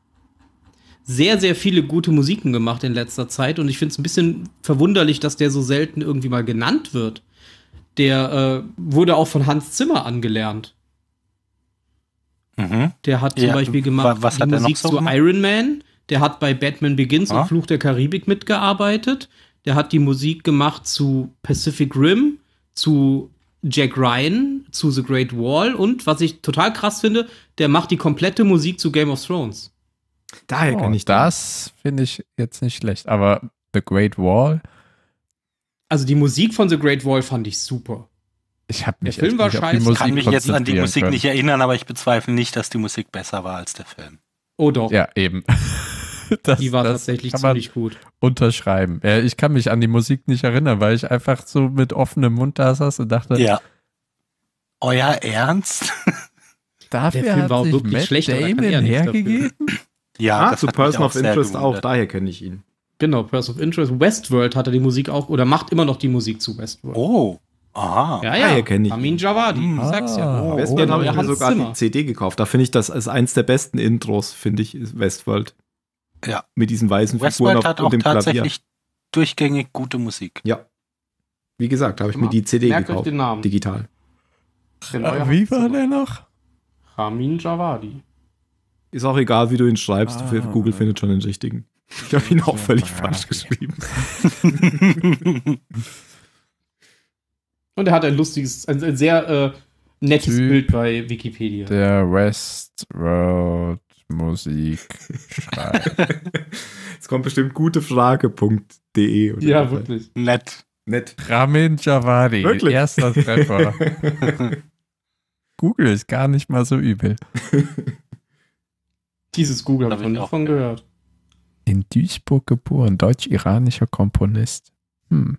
sehr, sehr viele gute Musiken gemacht in letzter Zeit und ich finde es ein bisschen verwunderlich, dass der so selten irgendwie mal genannt wird der äh, wurde auch von Hans Zimmer angelernt. Mhm. Der hat zum ja, Beispiel gemacht was hat die Musik so zu gemacht? Iron Man. Der hat bei Batman Begins ah. und Fluch der Karibik mitgearbeitet. Der hat die Musik gemacht zu Pacific Rim, zu Jack Ryan, zu The Great Wall und was ich total krass finde, der macht die komplette Musik zu Game of Thrones. Daher oh, kann ich das, finde ich jetzt nicht schlecht. Aber The Great Wall also die Musik von The Great Wall fand ich super. Ich habe mich der Film war scheiße. Ich kann mich jetzt an die Musik können. nicht erinnern, aber ich bezweifle nicht, dass die Musik besser war als der Film. Oh doch. Ja, eben. das, die war tatsächlich ziemlich gut. Unterschreiben. Ja, ich kann mich an die Musik nicht erinnern, weil ich einfach so mit offenem Mund da saß und dachte. Ja. Euer Ernst? Dafür der Film war auch wirklich Matt schlecht. hergegeben? ja zu Person of Interest auch. Daher kenne ich ihn. Genau, Purse of Interest. Westworld hatte die Musik auch oder macht immer noch die Musik zu Westworld. Oh. Aha, ja, ah, hm. ja. Ah, kenne ich. Amin Javadi, mhm. Ah, sag's ja. Oh, Westworld oh, habe ich mir sogar Zimmer. die CD gekauft. Da finde ich das ist eins der besten Intros, finde ich, ist Westworld. Ja. Mit diesen weißen Westworld Figuren auf, hat auch und dem tatsächlich Klavier. durchgängig gute Musik. Ja. Wie gesagt, habe ich mir die CD Merkt gekauft. Euch den Namen. Digital. Äh, wie war der noch? Ramin Javadi. Ist auch egal, wie du ihn schreibst. Ah. Google findet schon den richtigen. Ich habe ihn auch völlig ja, falsch okay. geschrieben. Und er hat ein lustiges, ein, ein sehr äh, nettes typ Bild bei Wikipedia. Der Westworld Musik schreibt. Jetzt kommt bestimmt gutefrage.de. Ja, wirklich. Nett. Nett. Ramin Javadi, wirklich? erster Treffer. Google ist gar nicht mal so übel. Dieses Google habe ich noch nie von gehört in Duisburg geboren, deutsch-iranischer Komponist. Hm.